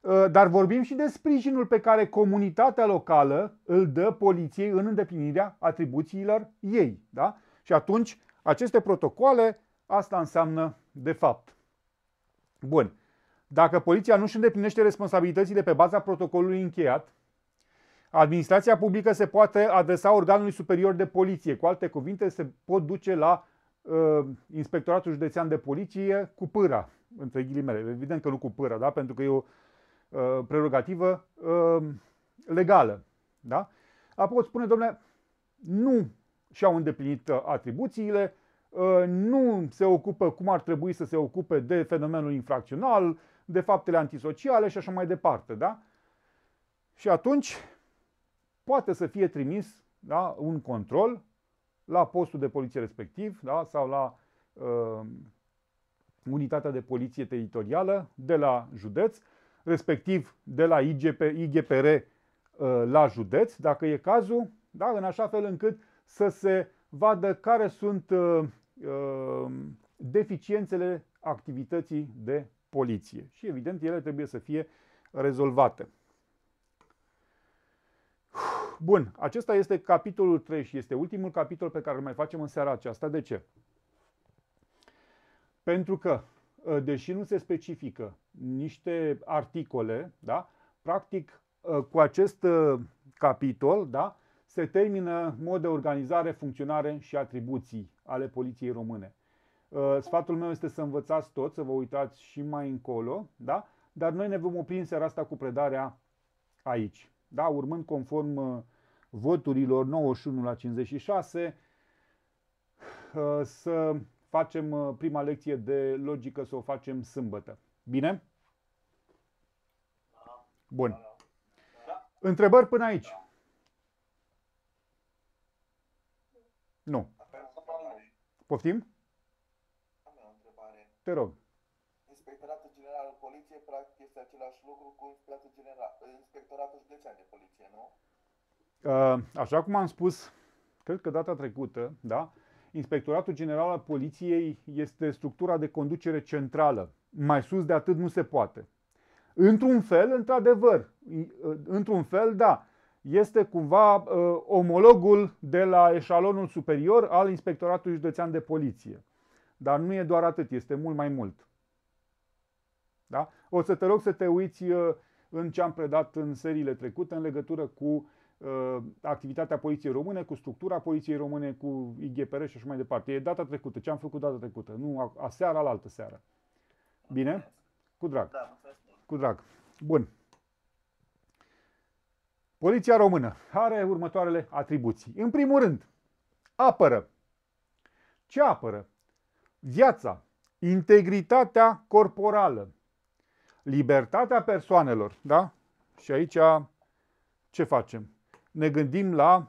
Speaker 1: uh, dar vorbim și de sprijinul pe care comunitatea locală îl dă poliției în îndeplinirea atribuțiilor ei. Da? Și atunci, aceste protocoale, asta înseamnă de fapt. Bun. Dacă poliția nu își îndeplinește responsabilitățile pe baza protocolului încheiat, administrația publică se poate adresa organului superior de poliție. Cu alte cuvinte, se pot duce la uh, Inspectoratul Județean de Poliție cu pâra, între ghilimele. Evident că nu cu pâra, da? pentru că e o uh, prerogativă uh, legală. Da? Apoi spune, domnule, nu și-au îndeplinit uh, atribuțiile, uh, nu se ocupă cum ar trebui să se ocupe de fenomenul infracțional, de faptele antisociale și așa mai departe. Da? Și atunci poate să fie trimis da, un control la postul de poliție respectiv da, sau la uh, unitatea de poliție teritorială de la județ, respectiv de la IGP, IGPR uh, la județ, dacă e cazul, da, în așa fel încât să se vadă care sunt uh, uh, deficiențele activității de poliție. Și evident, ele trebuie să fie rezolvate. Bun, acesta este capitolul 3 și este ultimul capitol pe care îl mai facem în seara aceasta. De ce? Pentru că, ă, deși nu se specifică niște articole, da, practic ă, cu acest ă, capitol da, se termină mod de organizare, funcționare și atribuții ale poliției române. Uh, sfatul meu este să învățați tot, să vă uitați și mai încolo, da? dar noi ne vom opri în seara asta cu predarea aici. Da? Urmând conform uh, voturilor 91 la 56, uh, să facem prima lecție de logică, să o facem sâmbătă. Bine? Bun. Întrebări până aici? Nu. Poftim? Te rog. Inspectoratul General al Poliției, practic, este același lucru cu Inspectoratul, General, Inspectoratul Județean de Poliție, nu? Uh, așa cum am spus, cred că data trecută, da? Inspectoratul General al Poliției este structura de conducere centrală. Mai sus de atât nu se poate. Într-un fel, într-adevăr, uh, într-un fel, da, este cumva uh, omologul de la eșalonul superior al Inspectoratului Județean de Poliție. Dar nu e doar atât, este mult mai mult. Da? O să te rog să te uiți uh, în ce am predat în seriile trecute în legătură cu uh, activitatea Poliției Române, cu structura Poliției Române, cu IGPR și așa mai departe. E data trecută, ce am făcut data trecută, nu a, la altă seară. Bine? Cu drag. Da, cu drag. Bun. Poliția Română are următoarele atribuții. În primul rând, apără. Ce apără? Viața, integritatea corporală, libertatea persoanelor, da? Și aici ce facem? Ne gândim la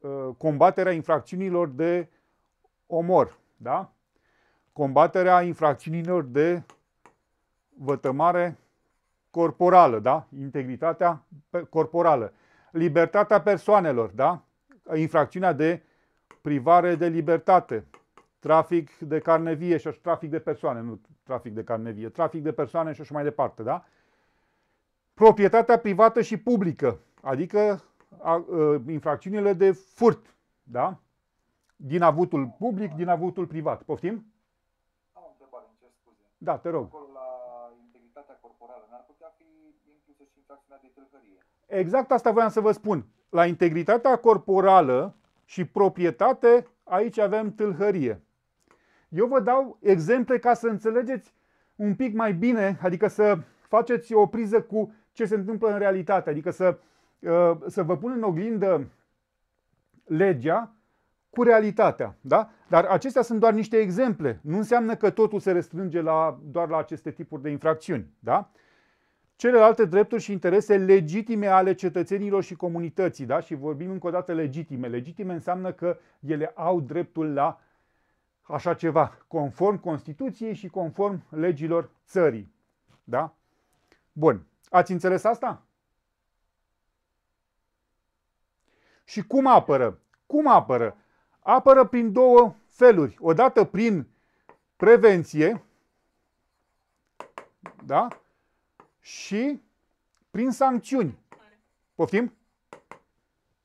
Speaker 1: uh, combaterea infracțiunilor de omor, da? Combaterea infracțiunilor de vătămare corporală, da? Integritatea corporală. Libertatea persoanelor, da? Infracțiunea de privare de libertate, trafic de carne vie și așa, trafic de persoane, nu trafic de carne vie, trafic de persoane și așa mai departe, da? Proprietatea privată și publică, adică a, a, ă, infracțiunile de furt, da? Din avutul public, din avutul privat. Poftim? Am o întrebare, îmi cer scuze. Da, te rog. Acolo la integritatea corporală, n-ar putea fi inclusă și infracțiunea de tâlhărie. Exact asta voiam să vă spun. La integritatea corporală și proprietate, aici avem tâlhărie. Eu vă dau exemple ca să înțelegeți un pic mai bine, adică să faceți o priză cu ce se întâmplă în realitate, adică să, uh, să vă pun în oglindă legea cu realitatea. Da? Dar acestea sunt doar niște exemple. Nu înseamnă că totul se restrânge la, doar la aceste tipuri de infracțiuni. Da? Celelalte drepturi și interese legitime ale cetățenilor și comunității. Da? Și vorbim încă o dată legitime. Legitime înseamnă că ele au dreptul la așa ceva, conform Constituției și conform legilor țării. Da? Bun. Ați înțeles asta? Și cum apără? Cum apără? Apără prin două feluri. Odată prin prevenție, da? Și prin sancțiuni. Poftim?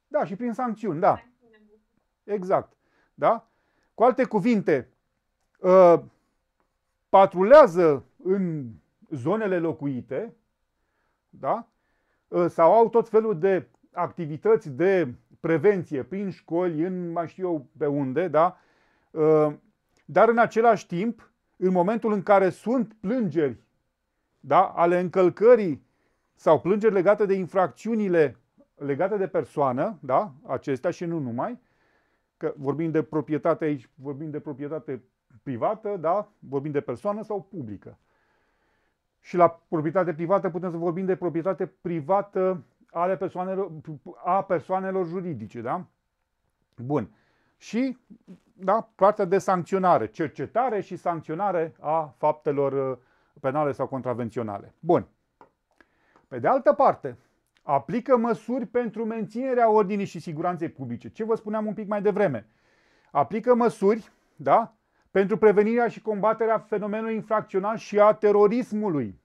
Speaker 1: Da, și prin sancțiuni, da. Exact. Da? Cu alte cuvinte, ă, patrulează în zonele locuite da? Ă, sau au tot felul de activități de prevenție prin școli, în mai știu eu pe unde, da? Ă, dar în același timp, în momentul în care sunt plângeri da? ale încălcării sau plângeri legate de infracțiunile legate de persoană, da? acestea și nu numai, că vorbim de proprietate aici, vorbim de proprietate privată, da? vorbim de persoană sau publică. Și la proprietate privată putem să vorbim de proprietate privată ale persoanelor, a persoanelor juridice. Da? Bun. Și da, partea de sancționare, cercetare și sancționare a faptelor uh, penale sau contravenționale. Bun. Pe de altă parte, aplică măsuri pentru menținerea ordinii și siguranței publice. Ce vă spuneam un pic mai devreme. Aplică măsuri, da? Pentru prevenirea și combaterea fenomenului infracțional și a terorismului.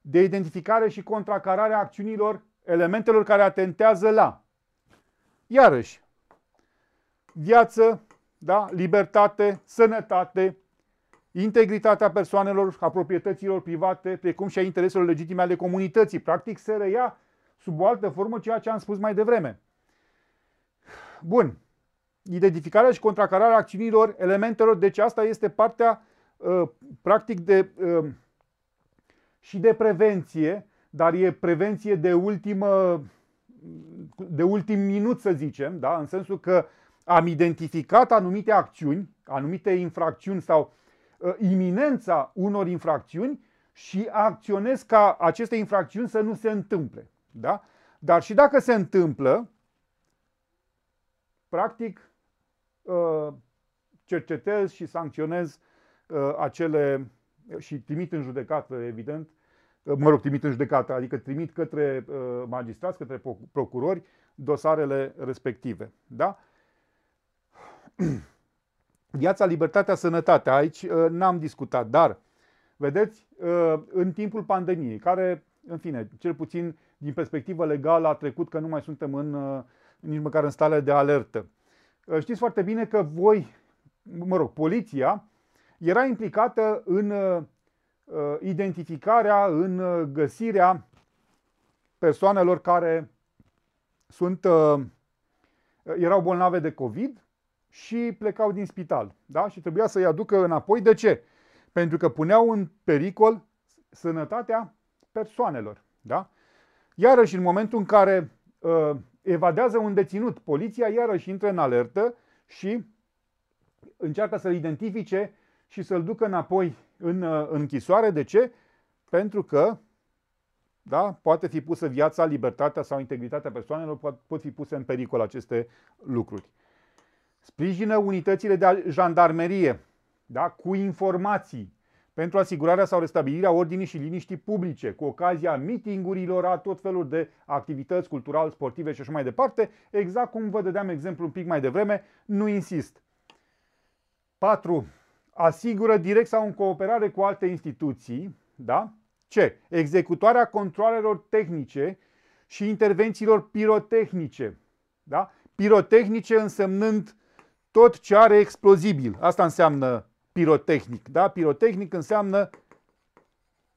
Speaker 1: De identificare și contracarare a acțiunilor, elementelor care atentează la. Iarăși, viață, da? libertate, sănătate, integritatea persoanelor, a proprietăților private, precum și a intereselor legitime ale comunității. Practic se reia sub o altă formă ceea ce am spus mai devreme. Bun. Identificarea și contracararea acțiunilor, elementelor, deci asta este partea ă, practic de ă, și de prevenție, dar e prevenție de ultimă de ultim minut, să zicem, da? în sensul că am identificat anumite acțiuni, anumite infracțiuni sau uh, Uh, iminența unor infracțiuni și acționez ca aceste infracțiuni să nu se întâmple. Da? Dar și dacă se întâmplă, practic uh, cercetez și sancționez uh, acele și trimit în judecată, evident, mă rog, trimit în judecată, adică trimit către magistrați, către procurori dosarele respective. Da? Viața, libertatea, sănătatea, aici uh, n-am discutat, dar, vedeți, uh, în timpul pandemiei, care, în fine, cel puțin din perspectivă legală a trecut că nu mai suntem în, uh, nici măcar în stare de alertă. Știți foarte bine că voi, mă rog, poliția era implicată în identificarea, în găsirea persoanelor care sunt, erau bolnave de COVID și plecau din spital. Da? Și trebuia să-i aducă înapoi. De ce? Pentru că puneau în pericol sănătatea persoanelor. Da? Iarăși, în momentul în care uh, evadează un deținut, poliția iarăși intră în alertă și încearcă să-l identifice și să-l ducă înapoi în uh, închisoare. De ce? Pentru că da? poate fi pusă viața, libertatea sau integritatea persoanelor, pot, pot fi puse în pericol aceste lucruri. Sprijină unitățile de jandarmerie da? cu informații pentru asigurarea sau restabilirea ordinii și liniștii publice, cu ocazia mitingurilor, a tot felul de activități culturale, sportive și așa mai departe, exact cum vă dădeam exemplu un pic mai devreme, nu insist. 4. Asigură direct sau în cooperare cu alte instituții, da? Ce? Executarea controlelor tehnice și intervențiilor pirotehnice, da? Pirotehnice însemnând uh, tot ce are explozibil. Asta înseamnă pirotehnic, da? Pirotehnic înseamnă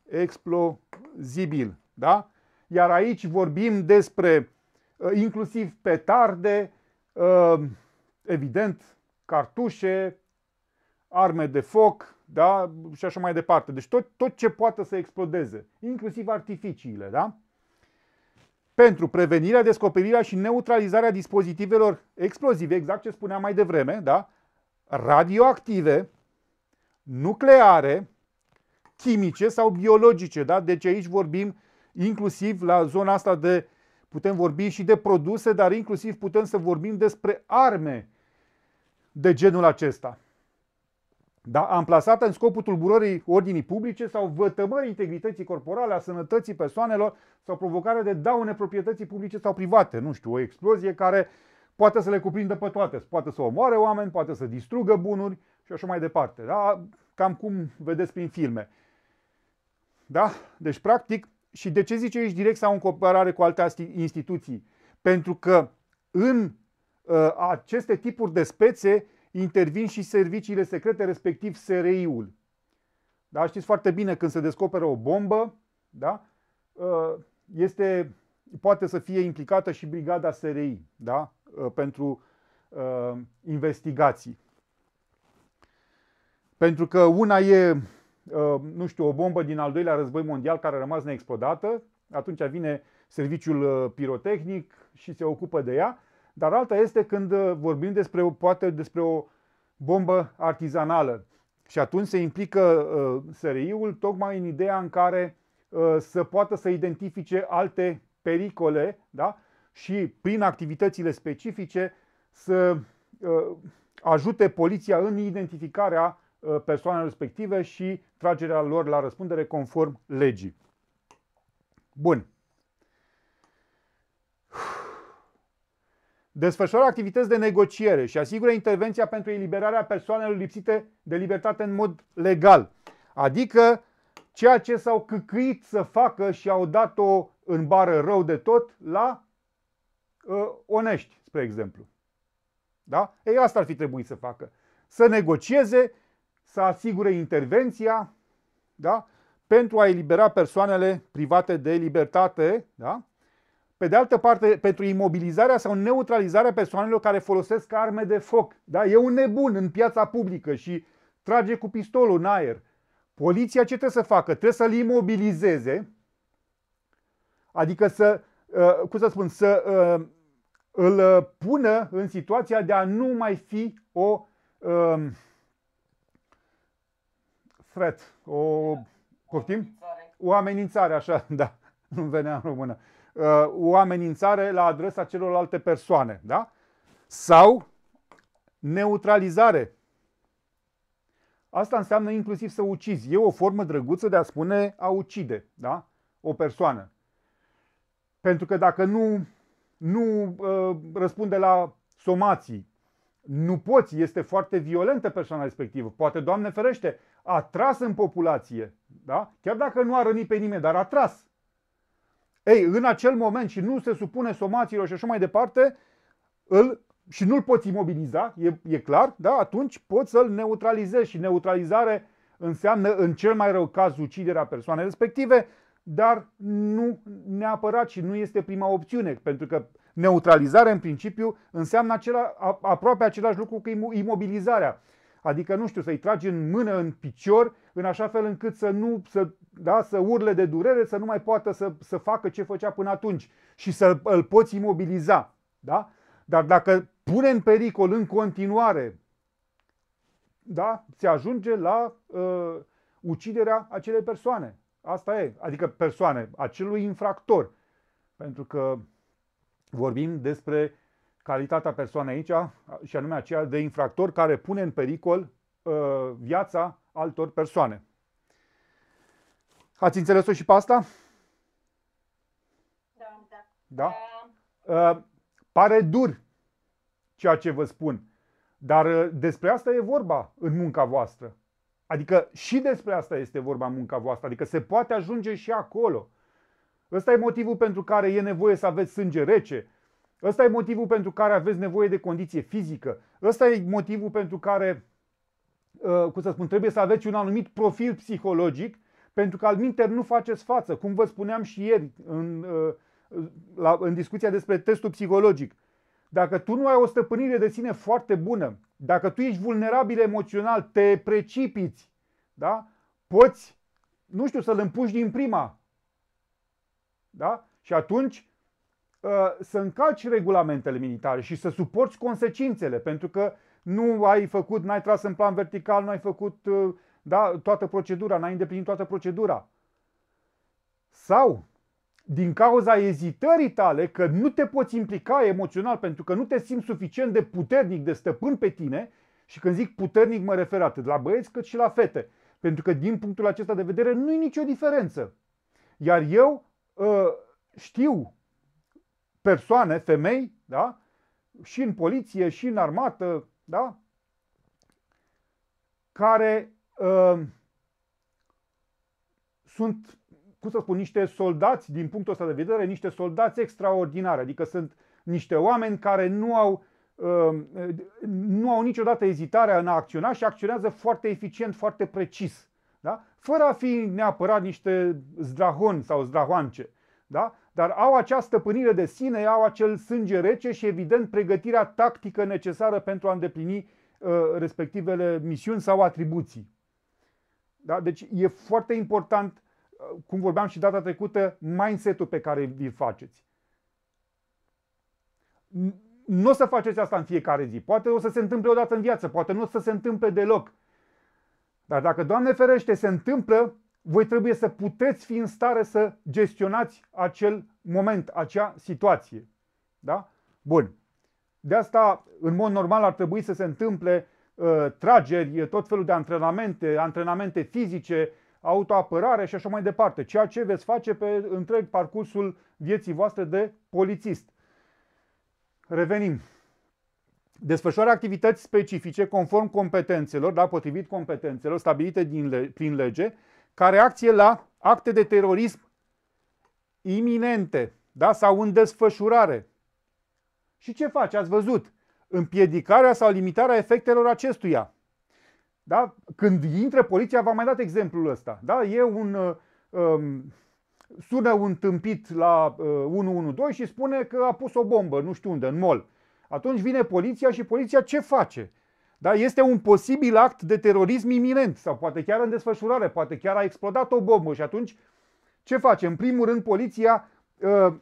Speaker 1: explozibil, da? Iar aici vorbim despre uh, inclusiv petarde, uh, evident, cartușe, arme de foc, da? Și așa mai departe. Deci tot, tot ce poate să explodeze, inclusiv artificiile, da? pentru prevenirea, descoperirea și neutralizarea dispozitivelor explozive, exact ce spuneam mai devreme, da? radioactive, nucleare, chimice sau biologice. Da? Deci aici vorbim inclusiv la zona asta de, putem vorbi și de produse, dar inclusiv putem să vorbim despre arme de genul acesta da, amplasată în scopul tulburării ordinii publice sau vătămării integrității corporale, a sănătății persoanelor sau provocarea de daune proprietății publice sau private. Nu știu, o explozie care poate să le cuprindă pe toate, poate să omoare oameni, poate să distrugă bunuri și așa mai departe. Da? Cam cum vedeți prin filme. Da? Deci, practic, și de ce zice aici direct sau în cooperare cu alte instituții? Pentru că în uh, aceste tipuri de spețe intervin și serviciile secrete, respectiv SRI-ul. Da? Știți foarte bine când se descoperă o bombă, da? Uh, este, poate să fie implicată și brigada SRI da? Uh, pentru uh, investigații. Pentru că una e, uh, nu știu, o bombă din al doilea război mondial care a rămas neexplodată, atunci vine serviciul uh, pirotehnic și se ocupă de ea dar alta este când uh, vorbim despre, poate despre o bombă artizanală. Și atunci se implică uh, SRI-ul tocmai în ideea în care uh, să poată să identifice alte pericole da? și prin activitățile specifice să uh, ajute poliția în identificarea uh, persoanelor respective și tragerea lor la răspundere conform legii. Bun. desfășoară activități de negociere și asigură intervenția pentru eliberarea persoanelor lipsite de libertate în mod legal. Adică ceea ce s-au căcâit să facă și au dat-o în bară rău de tot la uh, Onești, spre exemplu. Da? Ei, asta ar fi trebuit să facă. Să negocieze, să asigure intervenția da? pentru a elibera persoanele private de libertate da? Pe de altă parte, pentru imobilizarea sau neutralizarea persoanelor care folosesc arme de foc. Da? E un nebun în piața publică și trage cu pistolul în aer. Poliția ce trebuie să facă? Trebuie să-l imobilizeze, adică să, uh, cum să spun, să uh, îl pună în situația de a nu mai fi o um, threat, o, poftim? O amenințare, așa, da, nu venea în română. Uh, o amenințare la adresa celorlalte persoane. Da? Sau neutralizare. Asta înseamnă inclusiv să ucizi. E o formă drăguță de a spune a ucide da? o persoană. Pentru că dacă nu, nu uh, răspunde la somații, nu poți, este foarte violentă persoana respectivă. Poate, Doamne ferește, a tras în populație, da? chiar dacă nu a rănit pe nimeni, dar a tras. Ei, în acel moment și nu se supune somațiilor și așa mai departe, îl și nu-l poți imobiliza, e, e clar, da? atunci poți să-l neutralizezi și neutralizare înseamnă în cel mai rău caz uciderea persoanei respective, dar nu neapărat și nu este prima opțiune, pentru că neutralizarea în principiu înseamnă acela, aproape același lucru cu imobilizarea. Adică, nu știu, să-i tragi în mână, în picior, în așa fel încât să nu, să, da, să urle de durere, să nu mai poată să, să facă ce făcea până atunci și să îl poți imobiliza. Da? Dar dacă pune în pericol în continuare, da, se ajunge la uh, uciderea acelei persoane. Asta e, adică persoane, acelui infractor. Pentru că vorbim despre calitatea persoanei aici, și anume aceea de infractor care pune în pericol uh, viața altor persoane. Ați înțeles-o și pe asta? Da. da. da? Uh, pare dur ceea ce vă spun, dar uh, despre asta e vorba în munca voastră. Adică și despre asta este vorba în munca voastră, adică se poate ajunge și acolo. Ăsta e motivul pentru care e nevoie să aveți sânge rece, Ăsta e motivul pentru care aveți nevoie de condiție fizică. Ăsta e motivul pentru care, uh, cum să spun, trebuie să aveți un anumit profil psihologic, pentru că alminter nu faceți față. Cum vă spuneam și ieri în, uh, la, în discuția despre testul psihologic. Dacă tu nu ai o stăpânire de sine foarte bună, dacă tu ești vulnerabil emoțional, te precipiți, da? poți, nu știu, să-l împuși din prima. Da? Și atunci Uh, să încalci regulamentele militare și să suporți consecințele, pentru că nu ai făcut, n-ai tras în plan vertical, n-ai făcut uh, da, toată procedura, n-ai îndeplinit toată procedura. Sau, din cauza ezitării tale că nu te poți implica emoțional pentru că nu te simți suficient de puternic, de stăpân pe tine, și când zic puternic mă refer atât la băieți cât și la fete, pentru că din punctul acesta de vedere nu e nicio diferență. Iar eu uh, știu persoane, femei, da? și în poliție, și în armată, da? care uh, sunt, cum să spun, niște soldați, din punctul ăsta de vedere, niște soldați extraordinari, adică sunt niște oameni care nu au, uh, nu au niciodată ezitarea în a acționa și acționează foarte eficient, foarte precis, da? fără a fi neapărat niște zdrahoni sau zdrahoance. Da? Dar au această stăpânire de sine, au acel sânge rece și evident pregătirea tactică necesară pentru a îndeplini uh, respectivele misiuni sau atribuții. Da? Deci e foarte important, uh, cum vorbeam și data trecută, mindset-ul pe care îl faceți. Nu o să faceți asta în fiecare zi. Poate o să se întâmple odată în viață, poate nu o să se întâmple deloc. Dar dacă, Doamne ferește, se întâmplă, voi trebuie să puteți fi în stare să gestionați acel moment, acea situație. Da? Bun. De asta, în mod normal, ar trebui să se întâmple uh, trageri, tot felul de antrenamente, antrenamente fizice, autoapărare și așa mai departe, ceea ce veți face pe întreg parcursul vieții voastre de polițist. Revenim. Desfășoară activități specifice conform competențelor, da, potrivit competențelor stabilite din le- prin lege, ca reacție la acte de terorism iminente da? sau în desfășurare. Și ce face? Ați văzut? Împiedicarea sau limitarea efectelor acestuia. Da? Când intră poliția, v-am mai dat exemplul ăsta. Da? E un, uh, um, sună un tâmpit la uh, 112 și spune că a pus o bombă, nu știu unde, în mol. Atunci vine poliția și poliția ce face? Da? Este un posibil act de terorism iminent sau poate chiar în desfășurare, poate chiar a explodat o bombă și atunci ce face? În primul rând, poliția uh,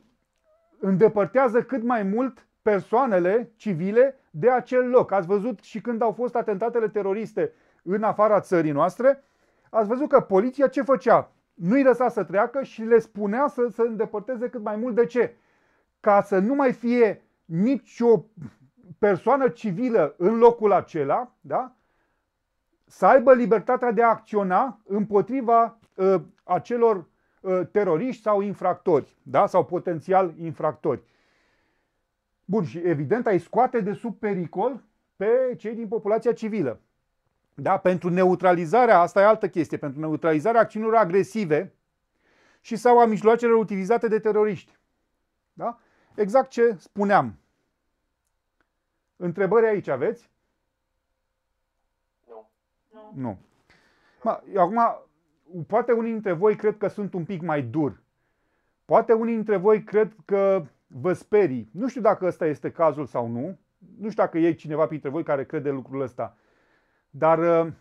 Speaker 1: îndepărtează cât mai mult persoanele civile de acel loc. Ați văzut și când au fost atentatele teroriste în afara țării noastre, ați văzut că poliția ce făcea? Nu îi lăsa să treacă și le spunea să se îndepărteze cât mai mult. De ce? Ca să nu mai fie nicio persoană civilă în locul acela, da? să aibă libertatea de a acționa împotriva uh, acelor uh, teroriști sau infractori, da? sau potențial infractori. Bun, și evident ai scoate de sub pericol pe cei din populația civilă. Da? Pentru neutralizarea, asta e altă chestie, pentru neutralizarea acțiunilor agresive și sau a mijloacelor utilizate de teroriști. Da? Exact ce spuneam. Întrebări aici aveți? Nu. Nu. nu. Ma, acum, poate unii dintre voi cred că sunt un pic mai dur. Poate unii dintre voi cred că vă sperii. Nu știu dacă ăsta este cazul sau nu. Nu știu dacă e cineva printre voi care crede lucrul ăsta. Dar uh,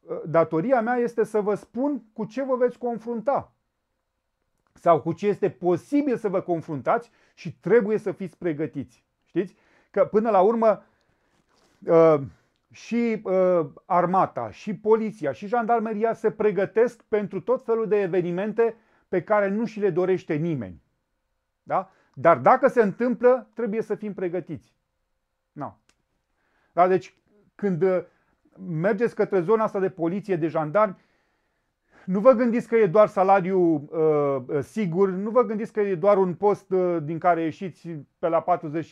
Speaker 1: uh, datoria mea este să vă spun cu ce vă veți confrunta sau cu ce este posibil să vă confruntați și trebuie să fiți pregătiți. Știți? Că până la urmă uh, și uh, armata, și poliția, și jandarmeria se pregătesc pentru tot felul de evenimente pe care nu și le dorește nimeni. Da? Dar dacă se întâmplă, trebuie să fim pregătiți. No. Da, deci când uh, mergeți către zona asta de poliție, de jandarmi, nu vă gândiți că e doar salariu uh, uh, sigur, nu vă gândiți că e doar un post uh, din care ieșiți pe la 40-50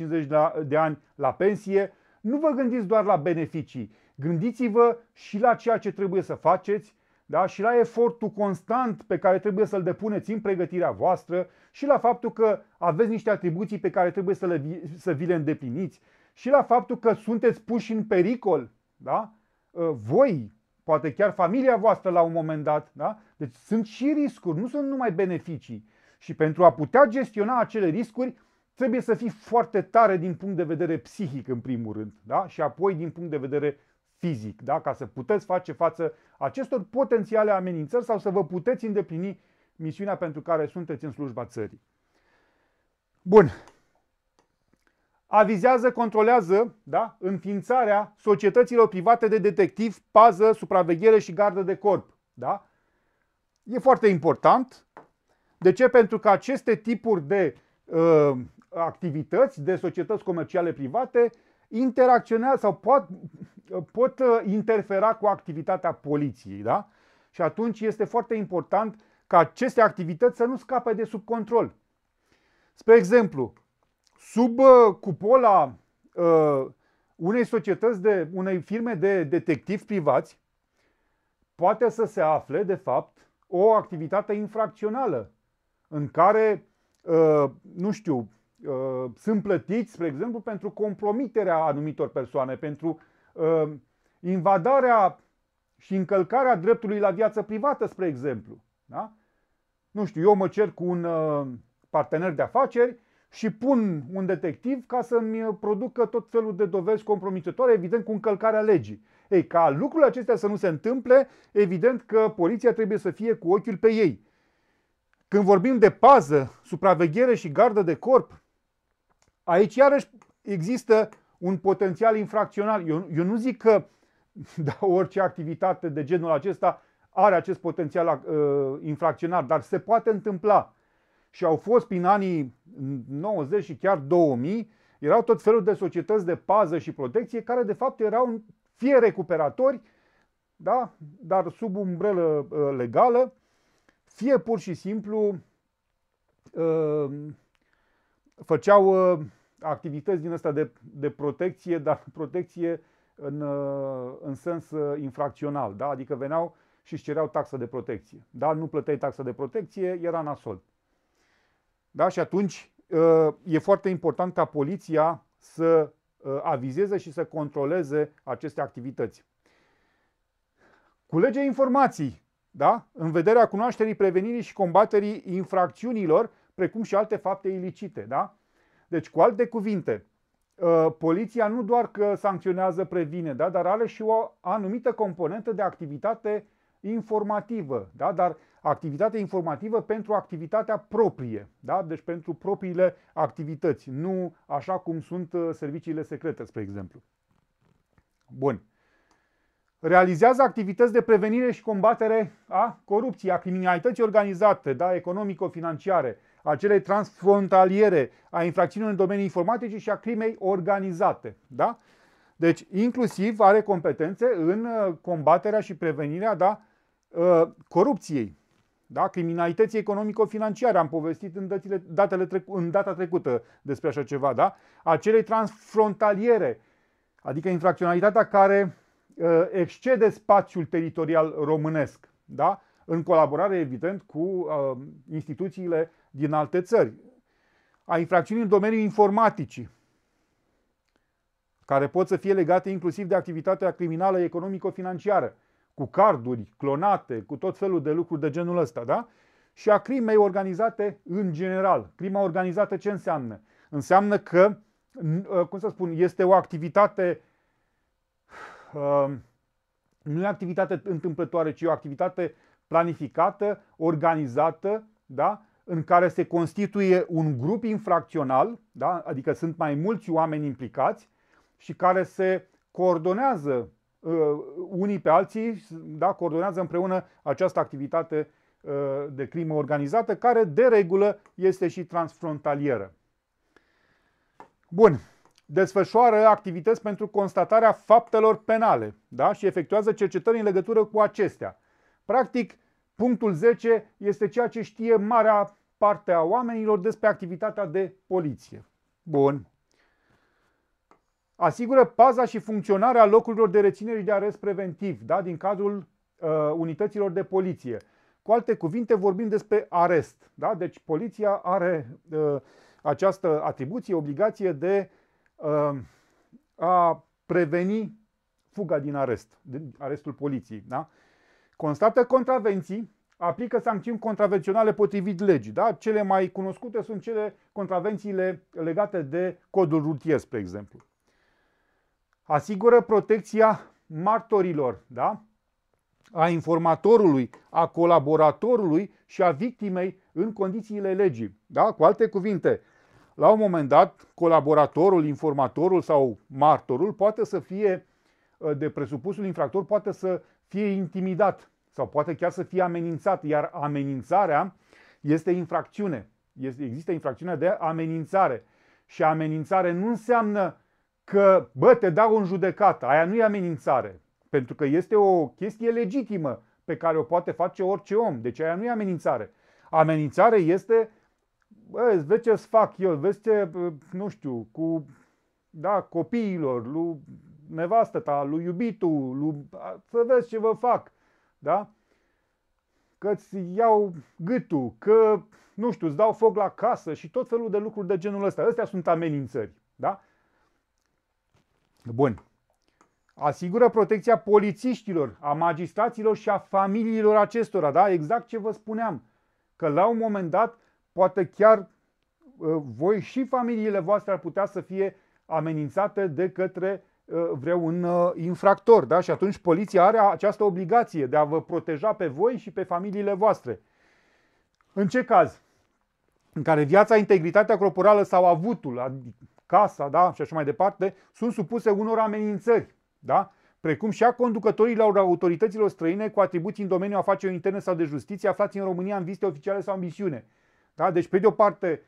Speaker 1: de ani la pensie, nu vă gândiți doar la beneficii. Gândiți-vă și la ceea ce trebuie să faceți, da? și la efortul constant pe care trebuie să-l depuneți în pregătirea voastră și la faptul că aveți niște atribuții pe care trebuie să, le, să vi le îndepliniți și la faptul că sunteți puși în pericol. Da? Uh, voi, poate chiar familia voastră la un moment dat. Da? Deci sunt și riscuri, nu sunt numai beneficii. Și pentru a putea gestiona acele riscuri, trebuie să fii foarte tare din punct de vedere psihic, în primul rând, da? și apoi din punct de vedere fizic, da? ca să puteți face față acestor potențiale amenințări sau să vă puteți îndeplini misiunea pentru care sunteți în slujba țării. Bun, avizează, controlează da, înființarea societăților private de detectiv, pază, supraveghere și gardă de corp. Da? E foarte important. De ce? Pentru că aceste tipuri de uh, activități, de societăți comerciale private, interacționează sau pot, pot uh, interfera cu activitatea poliției. Da? Și atunci este foarte important ca aceste activități să nu scape de sub control. Spre exemplu, sub uh, cupola uh, unei societăți, de, unei firme de detectivi privați, poate să se afle, de fapt, o activitate infracțională în care, uh, nu știu, sunt plătiți, spre exemplu, pentru compromiterea anumitor persoane, pentru invadarea și încălcarea dreptului la viață privată, spre exemplu. Da? Nu știu, eu mă cer cu un partener de afaceri și pun un detectiv ca să-mi uh, producă tot felul de dovezi compromițătoare, evident cu încălcarea legii. Ei, ca lucrurile acestea să nu se întâmple, evident că poliția trebuie să fie cu ochiul pe ei. Când vorbim de pază, supraveghere și gardă de corp, aici iarăși există un potențial infracțional. Eu, eu nu zic că da, orice activitate de genul acesta are acest potențial uh, infracțional, dar se poate întâmpla și au fost prin anii 90 și chiar 2000, erau tot felul de societăți de pază și protecție care de fapt erau fie recuperatori, da? dar sub umbrelă ă, legală, fie pur și simplu uh, făceau uh, activități din asta de, de protecție, dar protecție în, uh, în sens infracțional, da? adică veneau și își cereau taxă de protecție. Da? Nu plăteai taxă de protecție, era nasol. Da? Și atunci ă, e foarte important ca poliția să ă, avizeze și să controleze aceste activități. Culege informații da? în vederea cunoașterii, prevenirii și combaterii infracțiunilor, precum și alte fapte ilicite. Da? Deci, cu alte cuvinte, ă, poliția nu doar că sancționează, previne, da? dar are și o anumită componentă de activitate informativă, da? dar activitatea informativă pentru activitatea proprie, da? deci pentru propriile activități, nu așa cum sunt uh, serviciile secrete, spre exemplu. Bun. Realizează activități de prevenire și combatere a corupției, a criminalității organizate, da? economico-financiare, a celei transfrontaliere, a infracțiunilor în domenii informatice și a crimei organizate. Da? Deci, inclusiv are competențe în uh, combaterea și prevenirea da, Uh, corupției, da? criminalității economico-financiare. Am povestit în, datile, datele trecu- în data trecută despre așa ceva. Da? Acelei transfrontaliere, adică infracționalitatea care uh, excede spațiul teritorial românesc. Da? În colaborare, evident, cu uh, instituțiile din alte țări. A infracțiunii în domeniul informaticii care pot să fie legate inclusiv de activitatea criminală economico-financiară cu carduri clonate, cu tot felul de lucruri de genul ăsta, da? Și a crimei organizate în general. Crima organizată ce înseamnă? Înseamnă că, uh, cum să spun, este o activitate, uh, nu e o activitate întâmplătoare, ci o activitate planificată, organizată, da? în care se constituie un grup infracțional, da? adică sunt mai mulți oameni implicați și care se coordonează Uh, unii pe alții, da, coordonează împreună această activitate uh, de crimă organizată, care de regulă este și transfrontalieră. Bun. Desfășoară activități pentru constatarea faptelor penale da? și efectuează cercetări în legătură cu acestea. Practic, punctul 10 este ceea ce știe marea parte a oamenilor despre activitatea de poliție. Bun asigură paza și funcționarea locurilor de reținere și de arest preventiv, da? din cadrul uh, unităților de poliție. Cu alte cuvinte, vorbim despre arest. Da? Deci, poliția are uh, această atribuție, obligație de uh, a preveni fuga din arest, din arestul poliției. Da? Constată contravenții, aplică sancțiuni contravenționale potrivit legii. Da? Cele mai cunoscute sunt cele contravențiile legate de codul rutier, spre exemplu asigură protecția martorilor, da? a informatorului, a colaboratorului și a victimei în condițiile legii. Da? Cu alte cuvinte, la un moment dat, colaboratorul, informatorul sau martorul poate să fie, ă, de presupusul infractor, poate să fie intimidat sau poate chiar să fie amenințat, iar amenințarea este infracțiune. există infracțiunea de amenințare. Și amenințare nu înseamnă că, bă, te dau în judecată, aia nu e amenințare, pentru că este o chestie legitimă pe care o poate face orice om, deci aia nu e amenințare. Amenințare este, bă, vezi ce fac eu, vezi ce, nu știu, cu, da, copiilor, lui nevastă ta, lui iubitul, lui, să vezi ce vă fac, da? că îți iau gâtul, că, nu știu, îți dau foc la casă și tot felul de lucruri de genul ăsta. Astea sunt amenințări, da? Bun. Asigură protecția polițiștilor, a magistraților și a familiilor acestora, da? Exact ce vă spuneam. Că la un moment dat, poate chiar uh, voi și familiile voastre ar putea să fie amenințate de către uh, vreun uh, infractor. Da? Și atunci poliția are această obligație de a vă proteja pe voi și pe familiile voastre. În ce caz? În care viața, integritatea corporală sau avutul, casa da? și așa mai departe, sunt supuse unor amenințări. Da? precum și a conducătorilor autorităților străine cu atribuții în domeniul afacerilor interne sau de justiție aflați în România în vizite oficiale sau în misiune. Da? Deci, pe de o parte,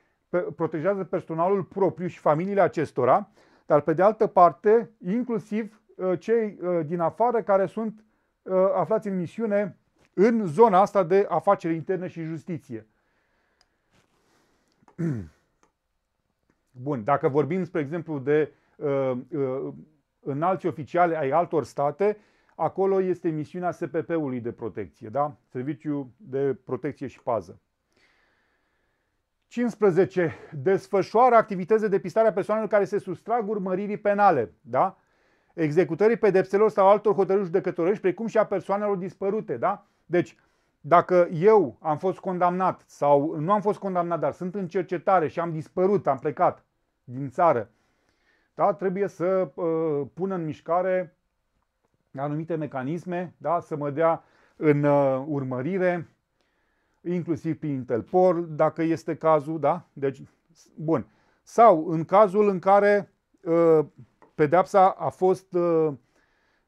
Speaker 1: protejează personalul propriu și familiile acestora, dar pe de altă parte, inclusiv uh, cei uh, din afară care sunt uh, aflați în misiune în zona asta de afaceri interne și justiție. Bun, dacă vorbim, spre exemplu, de uh, uh, înalți oficiali ai altor state, acolo este misiunea SPP-ului de protecție, da? Serviciu de protecție și pază. 15. Desfășoară activități de depistare a persoanelor care se sustrag urmăririi penale, da? Executării pedepselor sau altor hotărâri judecătorești, precum și a persoanelor dispărute, da? Deci, dacă eu am fost condamnat sau nu am fost condamnat, dar sunt în cercetare și am dispărut, am plecat, din țară. Da? Trebuie să uh, pună în mișcare anumite mecanisme, da? să mă dea în uh, urmărire, inclusiv prin Interpol, dacă este cazul. Da? Deci, bun. Sau în cazul în care uh, pedepsa a fost uh,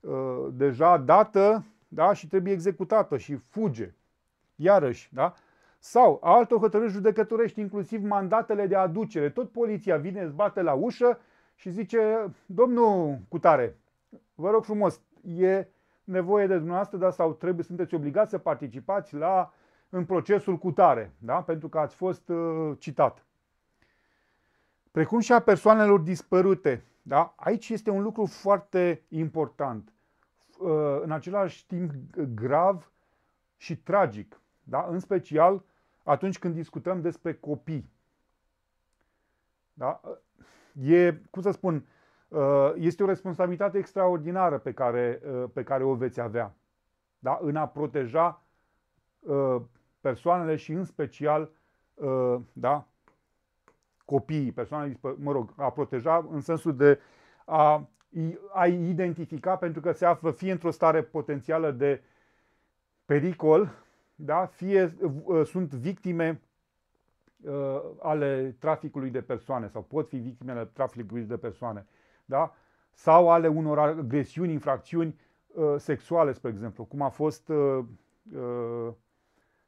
Speaker 1: uh, deja dată da? și trebuie executată și fuge. Iarăși, da? Sau altor hotărâri judecătorești, inclusiv mandatele de aducere. Tot poliția vine, îți bate la ușă și zice, domnul Cutare, vă rog frumos, e nevoie de dumneavoastră, dar sau trebuie, sunteți obligați să participați la, în procesul Cutare, da? pentru că ați fost uh, citat. Precum și a persoanelor dispărute. Da? Aici este un lucru foarte important uh, în același timp grav și tragic, da? în special atunci când discutăm despre copii. Da? E, cum să spun, uh, este o responsabilitate extraordinară pe care, uh, pe care o veți avea. Da? În a proteja uh, persoanele și în special da, copiii, persoanele, mă rog, a proteja în sensul de a, a identifica pentru că se află fie într-o stare potențială de pericol, da? fie uh, sunt victime uh, ale traficului de persoane sau pot fi victime ale traficului de persoane, da? sau ale unor agresiuni, infracțiuni uh, sexuale, spre exemplu, cum a fost uh, uh,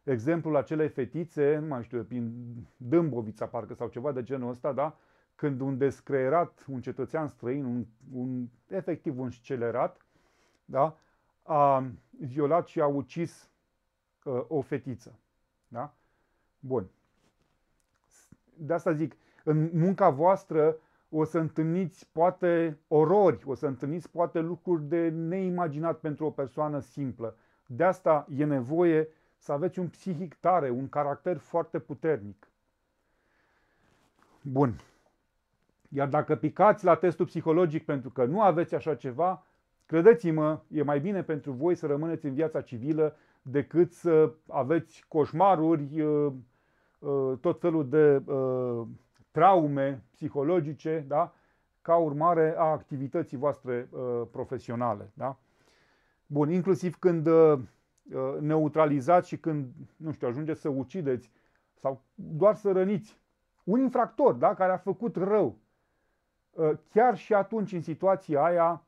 Speaker 1: exemplul acelei fetițe, nu mai știu, prin Dâmbovița parcă sau ceva de genul ăsta, da? când un descreerat un cetățean străin, un, un efectiv un scelerat, da? a violat și a ucis o fetiță. Da? Bun. De asta zic, în munca voastră o să întâlniți poate orori, o să întâlniți poate lucruri de neimaginat pentru o persoană simplă. De asta e nevoie să aveți un psihic tare, un caracter foarte puternic. Bun. Iar dacă picați la testul psihologic pentru că nu aveți așa ceva, credeți-mă, e mai bine pentru voi să rămâneți în viața civilă decât să aveți coșmaruri, uh, uh, tot felul de uh, traume psihologice, da? ca urmare a activității voastre profesionale. Da? Bun, inclusiv când neutralizați și când, nu știu, ajungeți să ucideți sau doar să răniți un infractor da? care a făcut rău, chiar și atunci, în situația aia,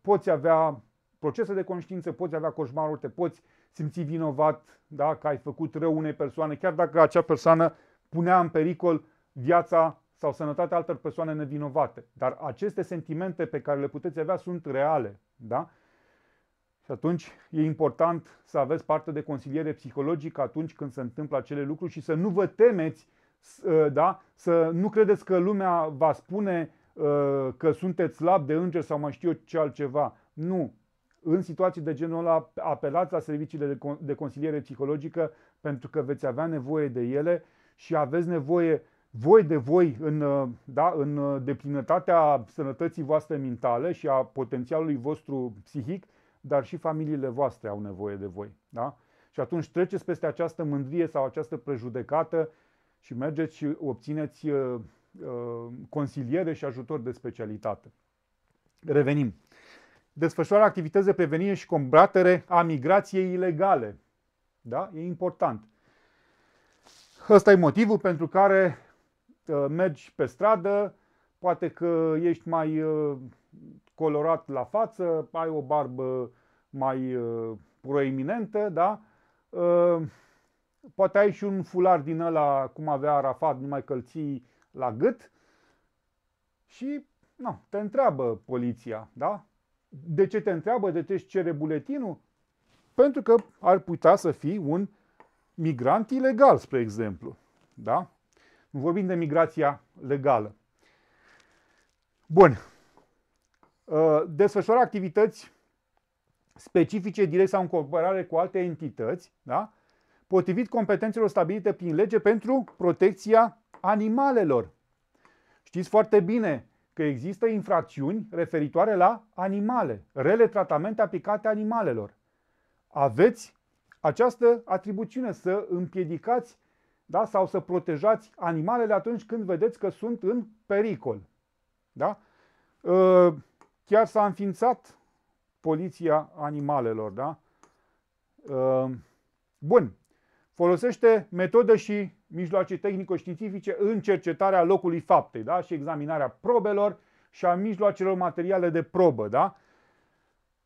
Speaker 1: poți avea procese de conștiință, poți avea coșmaruri, te poți simți vinovat da, că ai făcut rău unei persoane, chiar dacă acea persoană punea în pericol viața sau sănătatea altor persoane nevinovate. Dar aceste sentimente pe care le puteți avea sunt reale. Da? Și atunci e important să aveți parte de consiliere psihologică atunci când se întâmplă acele lucruri și să nu vă temeți, ă, da? să nu credeți că lumea va spune ă, că sunteți slab de înger sau mai știu eu ce altceva. Nu, în situații de genul ăla, apelați la serviciile de, con- de consiliere psihologică pentru că veți avea nevoie de ele și aveți nevoie voi de voi în, da, în deplinătatea sănătății voastre mentale și a potențialului vostru psihic, dar și familiile voastre au nevoie de voi. Da? Și atunci treceți peste această mândrie sau această prejudecată și mergeți și obțineți uh, consiliere și ajutor de specialitate. Revenim desfășoară activități de prevenire și combatere a migrației ilegale. Da? E important. Ăsta e motivul pentru care uh, mergi pe stradă, poate că ești mai uh, colorat la față, ai o barbă mai uh, proeminentă, da? Uh, poate ai și un fular din ăla, cum avea Arafat, numai că la gât și nu, te întreabă poliția, da? De ce te întreabă? De ce își cere buletinul? Pentru că ar putea să fii un migrant ilegal, spre exemplu. Da? Nu vorbim de migrația legală. Bun. Uh, desfășoară activități specifice direct sau în cooperare cu alte entități, da? potrivit competențelor stabilite prin lege pentru protecția animalelor. Știți foarte bine, că există infracțiuni referitoare la animale, rele tratamente aplicate animalelor. Aveți această atribuțiune să împiedicați da? sau să protejați animalele atunci când vedeți că sunt în pericol. Da? Ă, chiar s-a înființat poliția animalelor. Da? Ă, bun. Folosește metodă și mijloace tehnico-științifice în cercetarea locului faptei da? și examinarea probelor și a mijloacelor materiale de probă. Da?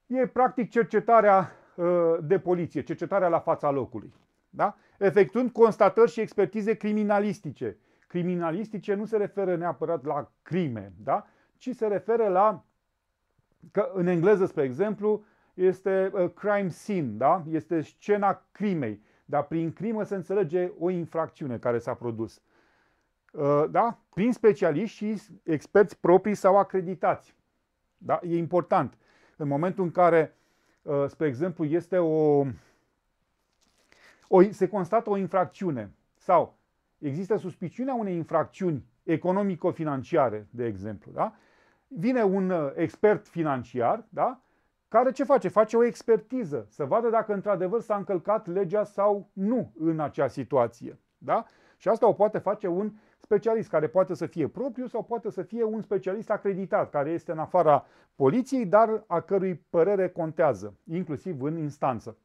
Speaker 1: E practic cercetarea ă, de poliție, cercetarea la fața locului. Da? Efectuând constatări și expertize criminalistice. Criminalistice nu se referă neapărat la crime, da? ci se referă la, că în engleză, spre exemplu, este ă, crime scene, da? este scena crimei dar prin crimă se înțelege o infracțiune care s-a produs. Uh, da? Prin specialiști și experți proprii sau acreditați. Da? E important. În momentul în care, uh, spre exemplu, este o, o, se constată o infracțiune sau există suspiciunea unei infracțiuni economico-financiare, de exemplu, da? vine un uh, expert financiar da? care ce face? Face o expertiză, să vadă dacă într-adevăr s-a încălcat legea sau nu în acea situație. Da? Și asta o poate face un specialist care poate să fie propriu sau poate să fie un specialist acreditat care este în afara poliției, dar a cărui părere contează, inclusiv în instanță.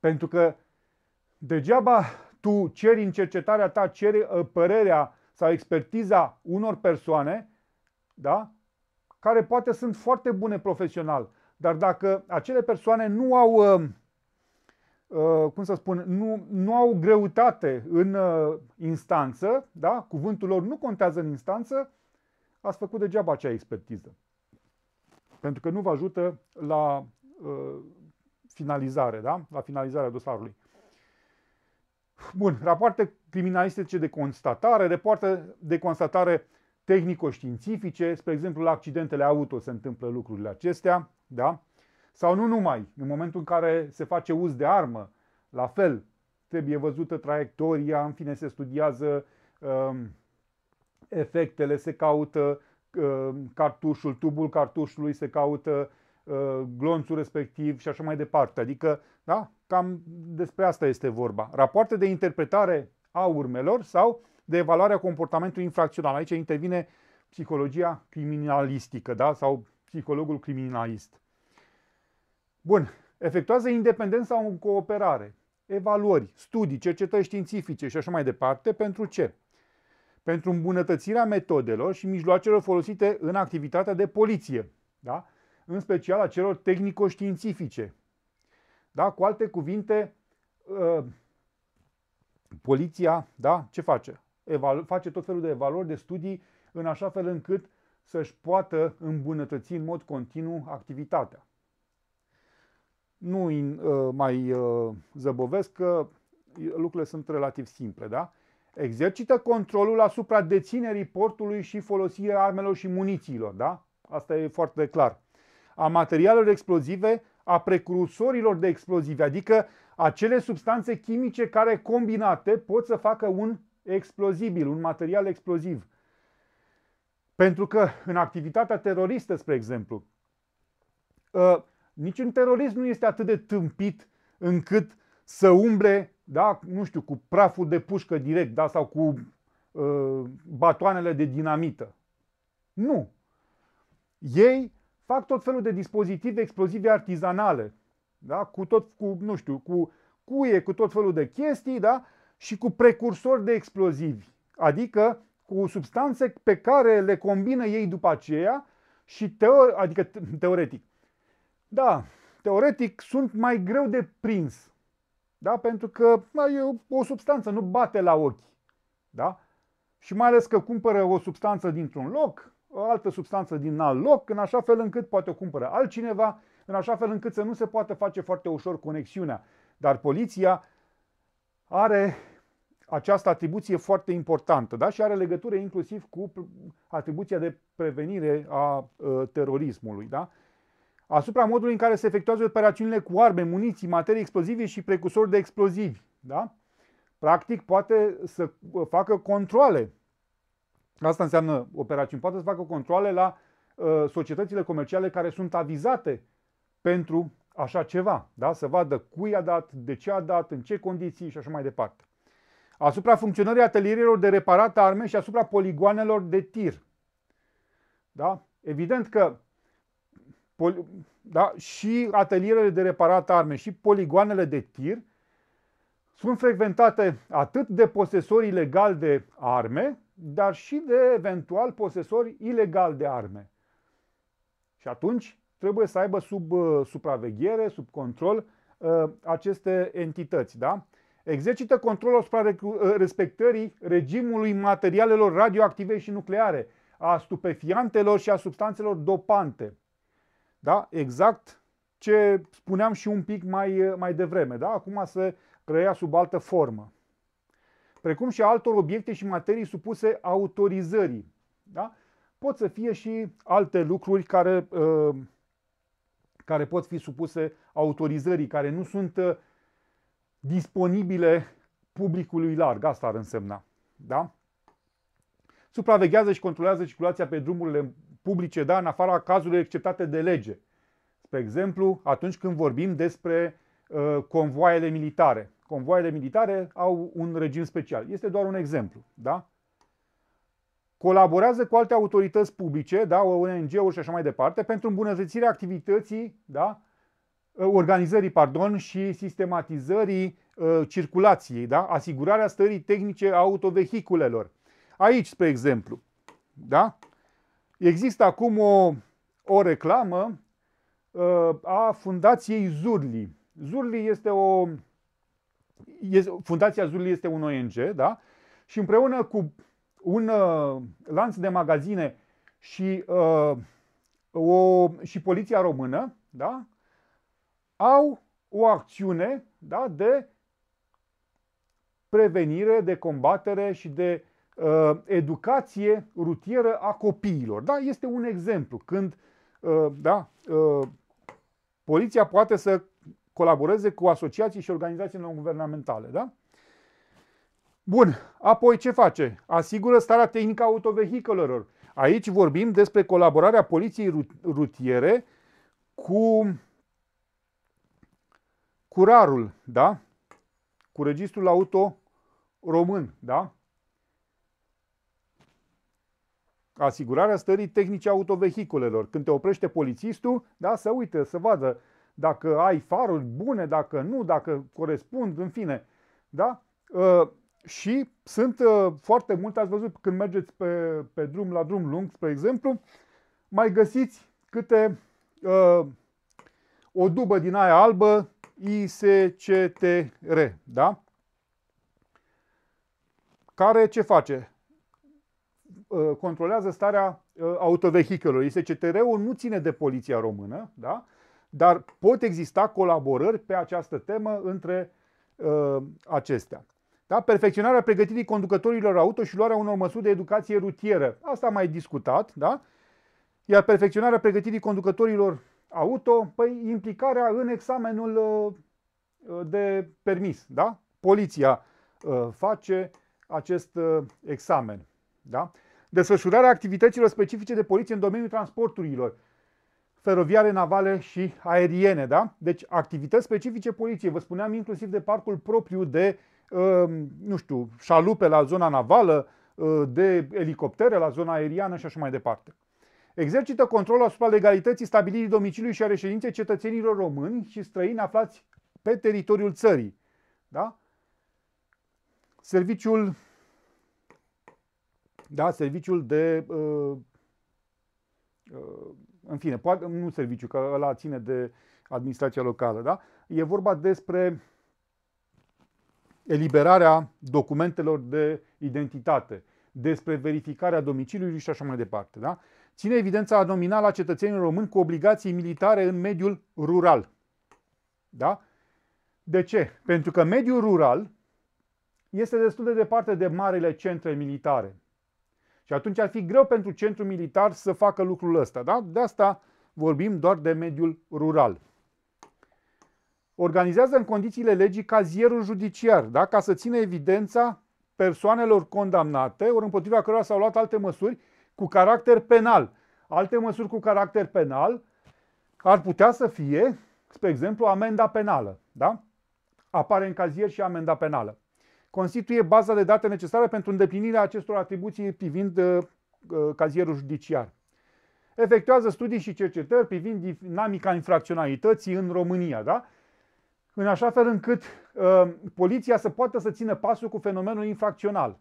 Speaker 1: Pentru că degeaba tu ceri în cercetarea ta ceri uh, părerea sau expertiza unor persoane, da? care poate sunt foarte bune profesional, dar dacă acele persoane nu au, uh, uh, cum să spun, nu, nu au greutate în uh, instanță, da? cuvântul lor nu contează în instanță, ați făcut degeaba acea expertiză. Pentru că nu vă ajută la finalizare, da? la finalizarea dosarului. Bun, rapoarte criminalistice de constatare, rapoarte de constatare uh, tehnico-științifice, spre exemplu la accidentele auto se întâmplă lucrurile acestea, da? Sau nu numai, în momentul în care se face uz de armă, la fel, trebuie văzută traiectoria, în fine se studiază um, efectele, se caută um, cartușul, tubul cartușului, se caută uh, glonțul respectiv și așa mai departe. Adică, da, cam despre asta este vorba. Rapoarte de interpretare a urmelor sau de a comportamentului infracțional. Aici intervine psihologia criminalistică da? sau psihologul criminalist. Bun. Efectuează independent sau în cooperare. Evaluări, studii, cercetări științifice și așa mai departe. Pentru ce? Pentru îmbunătățirea metodelor și mijloacelor folosite în activitatea de poliție. Da? În special a celor tehnico-științifice. Da? Cu alte cuvinte, ă, poliția, da? Ce face? face tot felul de evaluări, de studii, în așa fel încât să-și poată îmbunătăți în mod continuu activitatea. Nu uh, mai uh, zăbovesc că lucrurile sunt relativ simple, da? Exercită controlul asupra deținerii portului și folosirea armelor și munițiilor, da? Asta e foarte clar. A materialelor explozive, a precursorilor de explozive, adică acele substanțe chimice care combinate pot să facă un explozibil, un material exploziv. Pentru că în activitatea teroristă, spre exemplu, ă, niciun terorist nu este atât de tâmpit încât să umble, da, nu știu, cu praful de pușcă direct, da, sau cu uh, batoanele de dinamită. Nu. Ei fac tot felul de dispozitive explozive artizanale, da, cu tot, cu, nu știu, cu cuie, cu tot felul de chestii, da, și cu precursori de explozivi, adică cu substanțe pe care le combină ei după aceea și teo- adică teoretic. Da, teoretic sunt mai greu de prins. Da? Pentru că da, e o substanță, nu bate la ochi. Da? Și mai ales că cumpără o substanță dintr-un loc, o altă substanță din alt loc, în așa fel încât poate o cumpără altcineva, în așa fel încât să nu se poată face foarte ușor conexiunea. Dar poliția are această atribuție foarte importantă da? și are legătură inclusiv cu atribuția de prevenire a uh, terorismului. Da? Asupra modului în care se efectuează operațiunile cu arme, muniții, materii explozive și precursori de explozivi. Da? Practic poate să ă, facă controle. Asta înseamnă operațiuni. Poate să facă controle la uh, societățile comerciale care sunt avizate pentru așa ceva. Da? Să vadă cui a dat, de ce a dat, în ce condiții și așa mai departe asupra funcționării atelierilor de reparat arme și asupra poligoanelor de tir. Da? Evident că da? și atelierele de reparat arme și poligoanele de tir sunt frecventate atât de posesori ilegali de arme, dar și de eventual posesori ilegali de arme. Și atunci trebuie să aibă sub uh, supraveghere, sub control uh, aceste entități. Da? Exercită control asupra ă, respectării regimului materialelor radioactive și nucleare, a stupefiantelor și a substanțelor dopante. Da? Exact ce spuneam și un pic mai, ă, mai devreme. Da? Acum se reia sub altă formă. Precum și altor obiecte și materii supuse autorizării. Da? Pot să fie și alte lucruri care, ă, care pot fi supuse autorizării, care nu sunt disponibile publicului larg. Asta ar însemna. Da? Supraveghează și controlează circulația pe drumurile publice, da, în afara cazurilor acceptate de lege. Spre exemplu, atunci când vorbim despre uh, convoaiele militare. Convoaiele militare au un regim special. Este doar un exemplu. Da? Colaborează cu alte autorități publice, da, ONG-uri și așa mai departe, pentru îmbunătățirea activității da, Uh, organizării pardon, și sistematizării uh, circulației, da? asigurarea stării tehnice a autovehiculelor. Aici, spre exemplu, da? există acum o, o reclamă uh, a Fundației Zurli. Zurli este o. Este, Fundația Zurli este un ONG, da? Și împreună cu un uh, lanț de magazine și, uh, o, și Poliția Română, da? au o acțiune da, de prevenire, de combatere și de uh, educație rutieră a copiilor. Da? Este un exemplu când uh, da, uh, poliția poate să colaboreze cu asociații și organizații non-guvernamentale. Da? Bun, apoi ce face? Asigură starea tehnică a autovehicolelor. Aici vorbim despre colaborarea poliției rutiere cu curarul, da? Cu registrul auto român, da? Asigurarea stării tehnice autovehiculelor. Când te oprește polițistul, da, să uite, să vadă dacă ai faruri bune, dacă nu, dacă corespund, în fine. Da? Uh, și sunt uh, foarte multe, ați văzut când mergeți pe, pe drum la drum lung, spre exemplu, mai găsiți câte uh, o dubă din aia albă ISCTR, da? Care ce face? Uh, controlează starea uh, autovehiculului. ISCTR-ul nu ține de poliția română, da? Dar pot exista colaborări pe această temă între uh, acestea. Da? Perfecționarea pregătirii conducătorilor auto și luarea unor măsuri de educație rutieră. Asta am mai discutat, da? Iar perfecționarea pregătirii conducătorilor auto? Păi implicarea în examenul uh, uh, de permis, da? Poliția uh, face acest examen, da? Desfășurarea activităților specifice de poliție în domeniul transporturilor feroviare, navale și aeriene, da? Deci activități specifice poliției, vă spuneam inclusiv de parcul propriu de, nu știu, șalupe la zona navală, de elicoptere la zona aeriană și așa mai departe exercită controlul asupra legalității stabilirii domiciliului și a reședinței cetățenilor români și străini aflați pe teritoriul țării. Da? Serviciul, da, serviciul de uh, uh, în fine, poate, nu serviciu, că ăla ține de administrația locală, da? E vorba despre eliberarea documentelor de identitate, despre verificarea domiciliului și așa mai departe, da? ține evidența nominală a cetățenilor români cu obligații militare în mediul rural. Da? De ce? Pentru că mediul rural este destul de departe de marile centre militare. Și atunci ar fi greu pentru centrul militar să facă lucrul ăsta. Da? De asta vorbim doar de mediul rural. Organizează în condițiile legii cazierul judiciar, da? ca să țină evidența persoanelor condamnate, ori împotriva cărora s-au luat alte măsuri, cu caracter penal. Alte măsuri cu caracter penal ar putea să fie, spre exemplu, amenda penală. Da? Apare în cazier și amenda penală. Constituie baza de date necesară pentru îndeplinirea acestor atribuții privind uh, uh cazierul judiciar. Efectuează studii și cercetări privind dinamica infracționalității în România. Da? în așa fel încât uh, poliția să poată să țină pasul cu fenomenul infracțional.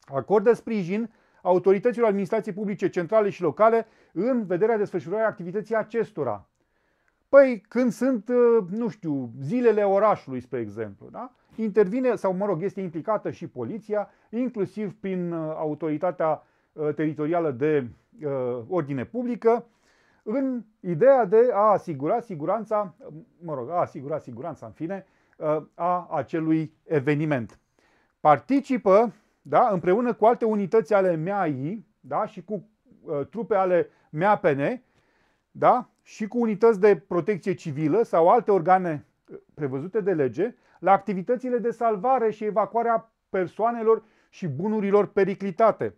Speaker 1: Acordă sprijin autorităților administrației publice centrale și locale în vederea desfășurării activității acestora. Păi când sunt, uh, nu știu, zilele orașului, spre exemplu, da? intervine, sau mă rog, este implicată și poliția, inclusiv prin uh, autoritatea uh, teritorială de ordine publică, în ideea de a asigura siguranța, mă rog, a asigura siguranța, în fine, a acelui eveniment. Participă da? împreună cu alte unități ale MEAI da? și cu uh, trupe ale MEAPN da? și cu unități de protecție civilă sau alte organe uh, prevăzute de lege la activitățile de salvare și evacuarea persoanelor și bunurilor periclitate.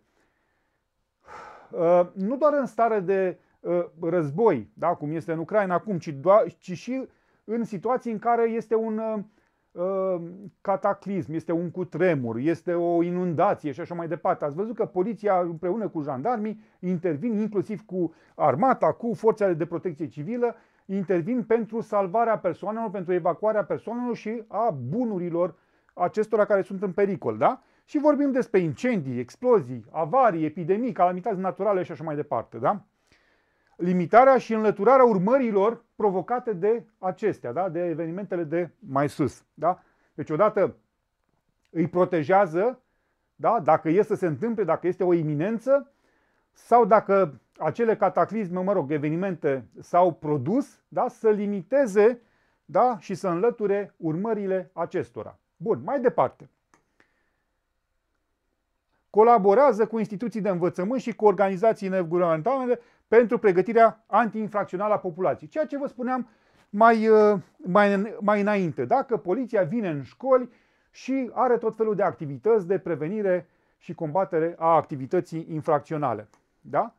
Speaker 1: Uh, nu doar în stare de uh, război, da, cum este în Ucraina acum, ci, doar, ci și în situații în care este un uh, Ehm, cataclism, este un cutremur, este o inundație și așa mai departe. Ați văzut că poliția împreună cu jandarmii intervin inclusiv cu armata, cu forțele de protecție civilă, intervin pentru salvarea persoanelor, pentru evacuarea persoanelor și a bunurilor acestora care sunt în pericol, da? Și vorbim despre incendii, explozii, avarii, epidemii, calamități naturale și așa mai departe, da? limitarea și înlăturarea urmărilor provocate de acestea, da? de evenimentele de mai sus. Da? Deci odată îi protejează, da? dacă e să se întâmple, dacă este o iminență, sau dacă acele cataclisme, mă rog, evenimente s-au produs, da? să limiteze da? și să înlăture urmările acestora. Bun, mai departe colaborează cu instituții de învățământ și cu organizații neguvernamentale pentru pregătirea antiinfracțională a populației. Ceea ce vă spuneam mai, uh, mai, mai înainte. Dacă poliția vine în școli și are tot felul de activități de prevenire și combatere a activității infracționale. Da?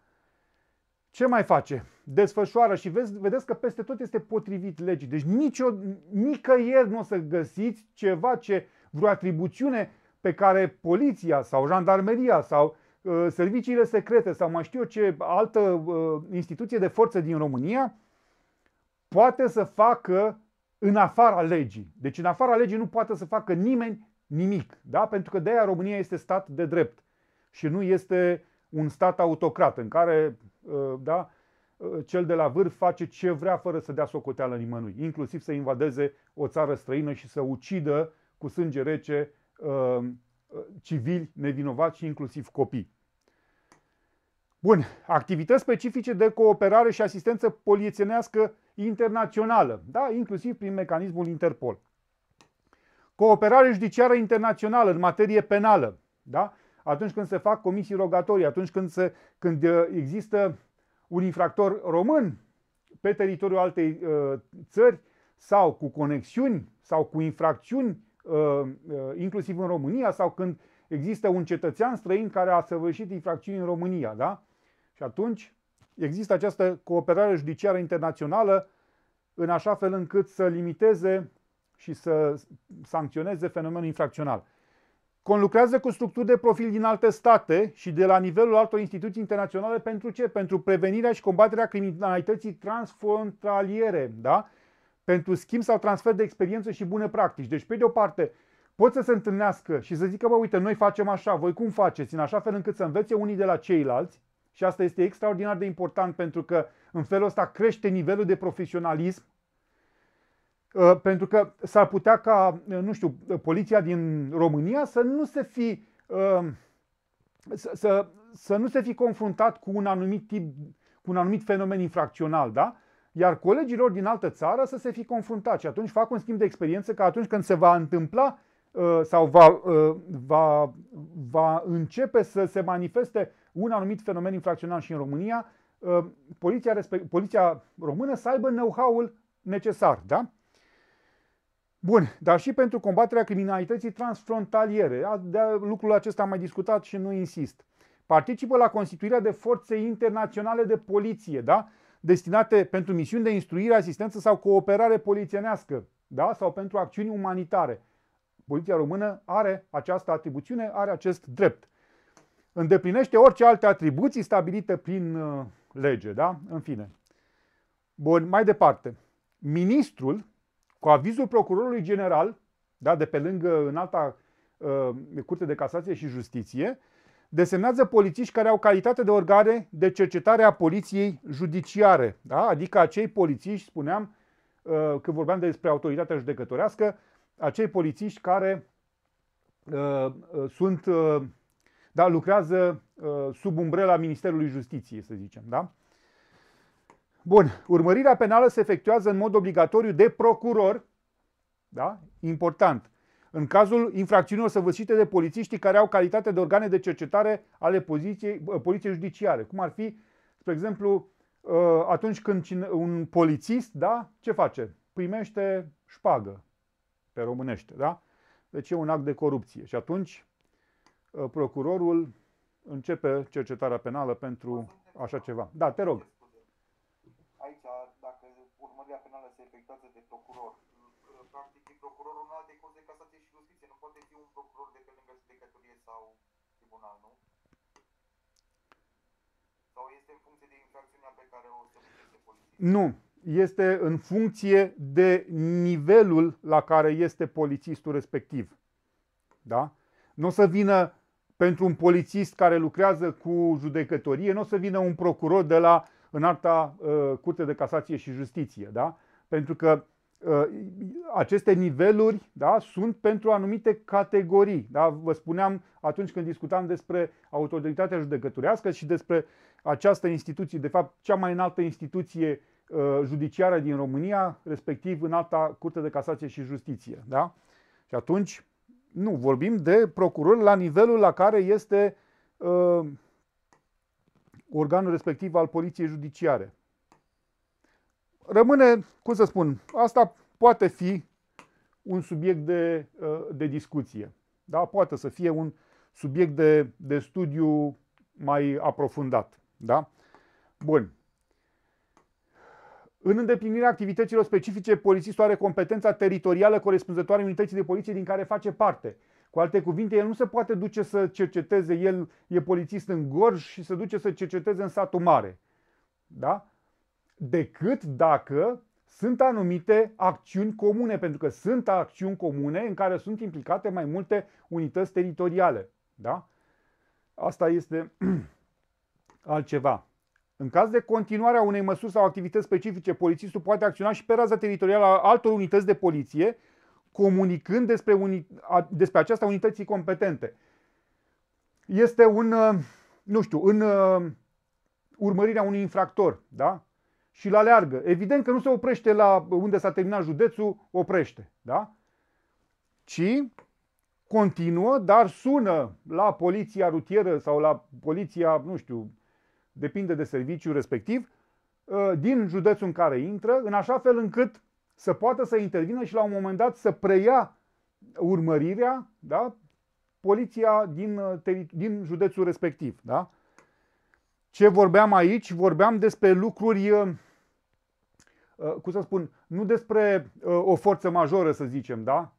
Speaker 1: Ce mai face? Desfășoară și vezi, vedeți că peste tot este potrivit legii. Deci nicio, nicăieri nu o să găsiți ceva ce vreo atribuțiune pe care poliția sau jandarmeria sau uh, serviciile secrete sau mai știu eu ce altă uh, instituție de forță din România poate să facă în afara legii. Deci în afara legii nu poate să facă nimeni nimic, da? pentru că de-aia România este stat de drept și nu este un stat autocrat în care uh, da, uh, cel de la vârf face ce vrea fără să dea socoteală nimănui, inclusiv să invadeze o țară străină și să ucidă cu sânge rece Um, civili nevinovați și inclusiv copii. Bun, activități specifice de cooperare și asistență polițienească internațională, da, inclusiv prin mecanismul Interpol. Cooperare judiciară internațională în materie penală, da? atunci când se fac comisii rogatorii, atunci când, se, când uh, există un infractor român pe teritoriul altei uh, țări sau cu conexiuni sau cu infracțiuni Uh, uh, inclusiv în România, sau când există un cetățean străin care a săvârșit infracțiuni în România. Da? Și atunci există această cooperare judiciară internațională în așa fel încât să limiteze și să sancționeze fenomenul infracțional. Conlucrează cu structuri de profil din alte state și de la nivelul altor instituții internaționale pentru ce? Pentru prevenirea și combaterea criminalității transfrontaliere, da? pentru schimb sau transfer de experiență și bune practici. Deci, pe de o parte, pot să se întâlnească și să zică, bă, uite, noi facem așa, voi cum faceți, în așa fel încât să învețe unii de la ceilalți și asta este extraordinar de important pentru că în felul ăsta crește nivelul de profesionalism ă, pentru că s-ar putea ca, ă, nu știu, poliția din România să nu se fi ă, să, să, să nu se fi confruntat cu un anumit tip, cu un anumit fenomen infracțional, da? iar colegilor din altă țară să se fi confruntat și atunci fac un schimb de experiență că atunci când se va întâmpla uh, sau va, uh, va, va începe să se manifeste un anumit fenomen infracțional și în România, uh, poliția, respect, poliția română să aibă know-how-ul necesar. Da? Bun, dar și pentru combaterea criminalității transfrontaliere. De lucrul acesta am mai discutat și nu insist. Participă la constituirea de forțe internaționale de poliție, da? destinate pentru misiuni de instruire, asistență sau cooperare polițienească da? sau pentru acțiuni umanitare. Poliția română are această atribuțiune, are acest drept. Îndeplinește orice alte atribuții stabilite prin uh, lege. Da? În fine. Bun, mai departe. Ministrul, cu avizul procurorului general, da, de pe lângă alta uh, Curte de Casație și Justiție, desemnează polițiști care au calitate de organe de cercetare a poliției judiciare, da? adică acei polițiști, spuneam, uh, când vorbeam despre autoritatea judecătorească, acei polițiști care uh, uh, sunt, da, lucrează sub umbrela Ministerului Justiției, să zicem. Da? Bun, urmărirea penală se efectuează în mod obligatoriu de procuror, da? important, în cazul infracțiunilor săvârșite de polițiștii care au calitate de organe de cercetare ale poliției, poliției judiciare. Cum ar fi, spre exemplu, ă, atunci când un polițist, da, ce face? Primește șpagă pe românește, da? Deci e un act de corupție. Și atunci ă, procurorul începe cercetarea penală pentru așa ceva. Da, te rog. Aici, dacă urmărirea penală se efectuează de procuror, practic e procurorul în alte curs de casație și justiție. Nu poate fi un procuror de pe lângă judecătorie sau tribunal, nu? Sau este în funcție de infracțiunea pe care o săvârșește poliția? Nu. Este în funcție de nivelul la care este polițistul respectiv. Da? Nu o să vină pentru un polițist care lucrează cu judecătorie, nu o să vină un procuror de la alta uh, curte de casație și justiție, da? Pentru că Uh, aceste niveluri da, sunt pentru anumite categorii. Da? Vă spuneam atunci când discutam despre autoritatea judecătorească și despre această instituție, de fapt cea mai înaltă instituție uh, judiciară din România, respectiv în alta Curte de Casație și Justiție. Da? Și atunci, nu, vorbim de procuror la nivelul la care este uh, organul respectiv al poliției judiciare rămâne, cum să spun, asta poate fi un subiect de, ă, de discuție. Da? Poate să fie un subiect de, de studiu mai aprofundat. Da? Bun. În îndeplinirea activităților specifice, polițistul are competența teritorială corespunzătoare unității de poliție din care face parte. Cu alte cuvinte, el nu se poate duce să cerceteze, el e polițist în Gorj și se duce să cerceteze în satul mare. Da? decât dacă sunt anumite acțiuni comune, pentru că sunt acțiuni comune în care sunt implicate mai multe unități teritoriale. Da? Asta este altceva. În caz de continuare a unei măsuri sau activități specifice, polițistul poate acționa și pe raza teritorială a altor unități de poliție, comunicând despre, uni, a, despre aceasta unității competente. Este un, uh, nu știu, în uh, urmărirea unui infractor, da? și la leargă. Evident că nu se oprește la unde s-a terminat județul, oprește, da? Ci continuă, dar sună la poliția rutieră sau la poliția, nu știu, depinde de serviciu respectiv, ă, din județul în care intră, în așa fel încât să poată să intervină și la un moment dat să preia urmărirea, da? Poliția din, ă, din județul respectiv, da? Ce vorbeam aici? Vorbeam despre lucruri, uh, uh, cum să spun, nu despre uh, o forță majoră, să zicem, da?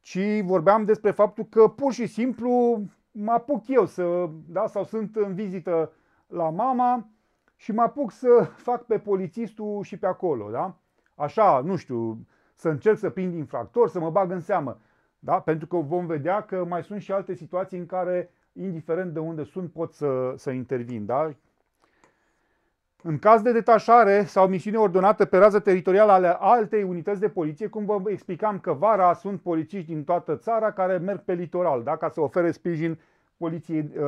Speaker 1: Ci vorbeam despre faptul că pur și simplu mă apuc eu să, da, sau sunt în vizită la mama și mă apuc să fac pe polițistul și pe acolo, da? Așa, nu știu, să încerc să prind infractor, să mă bag în seamă. Da? Pentru că vom vedea că mai sunt și alte situații în care, indiferent de unde sunt, pot să, să intervin. Da? În caz de detașare sau misiune ordonată pe rază teritorială ale altei unități de poliție, cum vă explicam că vara sunt polițiști din toată țara care merg pe litoral, da? ca să ofere sprijin poliției uh,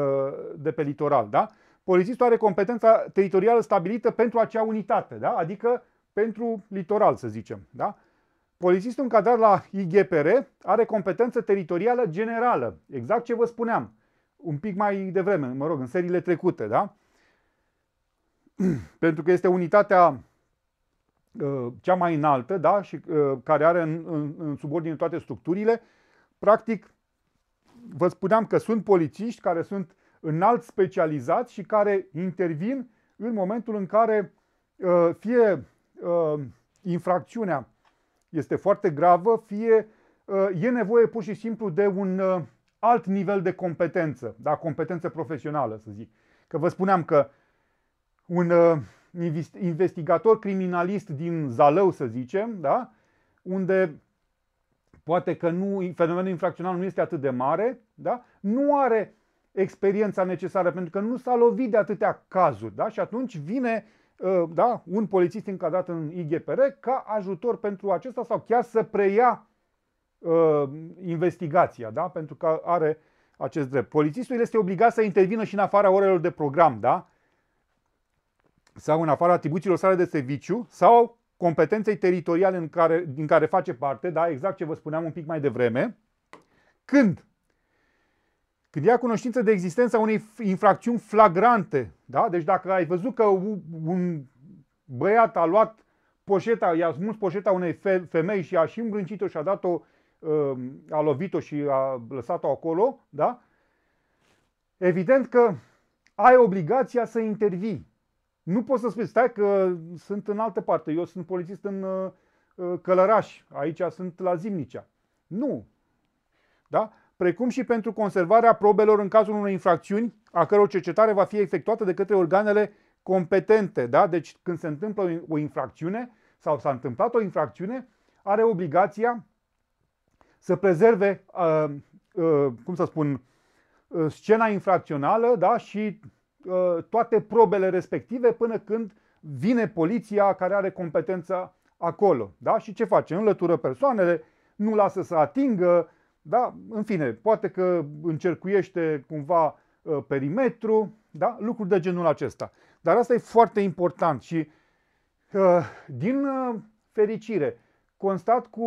Speaker 1: de pe litoral. Da? Polițistul are competența teritorială stabilită pentru acea unitate, da? adică pentru litoral, să zicem. Da? Polițistul încadrat la IGPR are competență teritorială generală, exact ce vă spuneam un pic mai devreme, mă rog, în seriile trecute, da? pentru că este unitatea uh, cea mai înaltă da? și uh, care are în, în, în subordine toate structurile, practic vă spuneam că sunt polițiști care sunt înalt specializați și care intervin în momentul în care uh, fie infracțiunea este foarte gravă, fie e nevoie pur și simplu de un alt nivel de competență, da? competență profesională să zic. Că vă spuneam că un uh, investigator criminalist din Zalău, să zicem, da? unde poate că nu, fenomenul infracțional nu este atât de mare, da? nu are experiența necesară pentru că nu s-a lovit de atâtea cazuri. Da? Și atunci vine uh, da, un polițist încadrat în IGPR ca ajutor pentru acesta sau chiar să preia uh, investigația, da? pentru că are acest drept. Polițistul este obligat să intervină și în afara orelor de program, da? sau în afara atribuțiilor sale de serviciu sau competenței teritoriale în care, din care face parte, da, exact ce vă spuneam un pic mai devreme, când când ia cunoștință de existența unei infracțiuni flagrante, da? Deci dacă ai văzut că un băiat a luat poșeta, i-a smuls poșeta unei femei și a și îmbrâncit-o și a dat-o, um, a lovit-o și a lăsat-o acolo, da? Evident că ai obligația să intervii. Nu poți să spui, stai că sunt în altă parte, eu sunt polițist în uh, uh, Călăraș, aici sunt la Zimnicea. Nu. Da? Precum și pentru conservarea probelor în cazul unei infracțiuni, a căror cercetare va fi efectuată de către organele competente. Da? Deci când se întâmplă o infracțiune sau s-a întâmplat o infracțiune, are obligația să prezerve, uh, uh, cum să spun, uh, scena infracțională da? și Uh, toate probele respective până când vine poliția care are competența acolo. Da? Și ce face? Înlătură persoanele, nu lasă să atingă, da? în fine, poate că încercuiește cumva uh, perimetru, da? lucruri de genul acesta. Dar asta e foarte important și uh, din fericire constat cu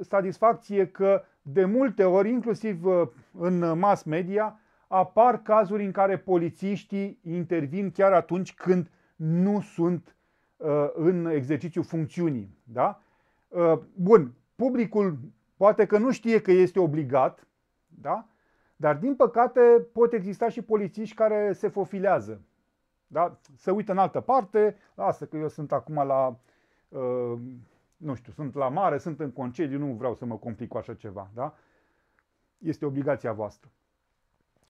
Speaker 1: satisfacție că de multe ori, inclusiv în mass media, apar cazuri în care polițiștii intervin chiar atunci când nu sunt uh, în exercițiu funcțiunii. Da? Uh, bun, publicul poate că nu știe că este obligat, da? dar din păcate pot exista și polițiști care se fofilează. Da? Se uită în altă parte, lasă că eu sunt acum la, uh, nu știu, sunt la mare, sunt în concediu, nu vreau să mă complic cu așa ceva. Da? Este obligația voastră.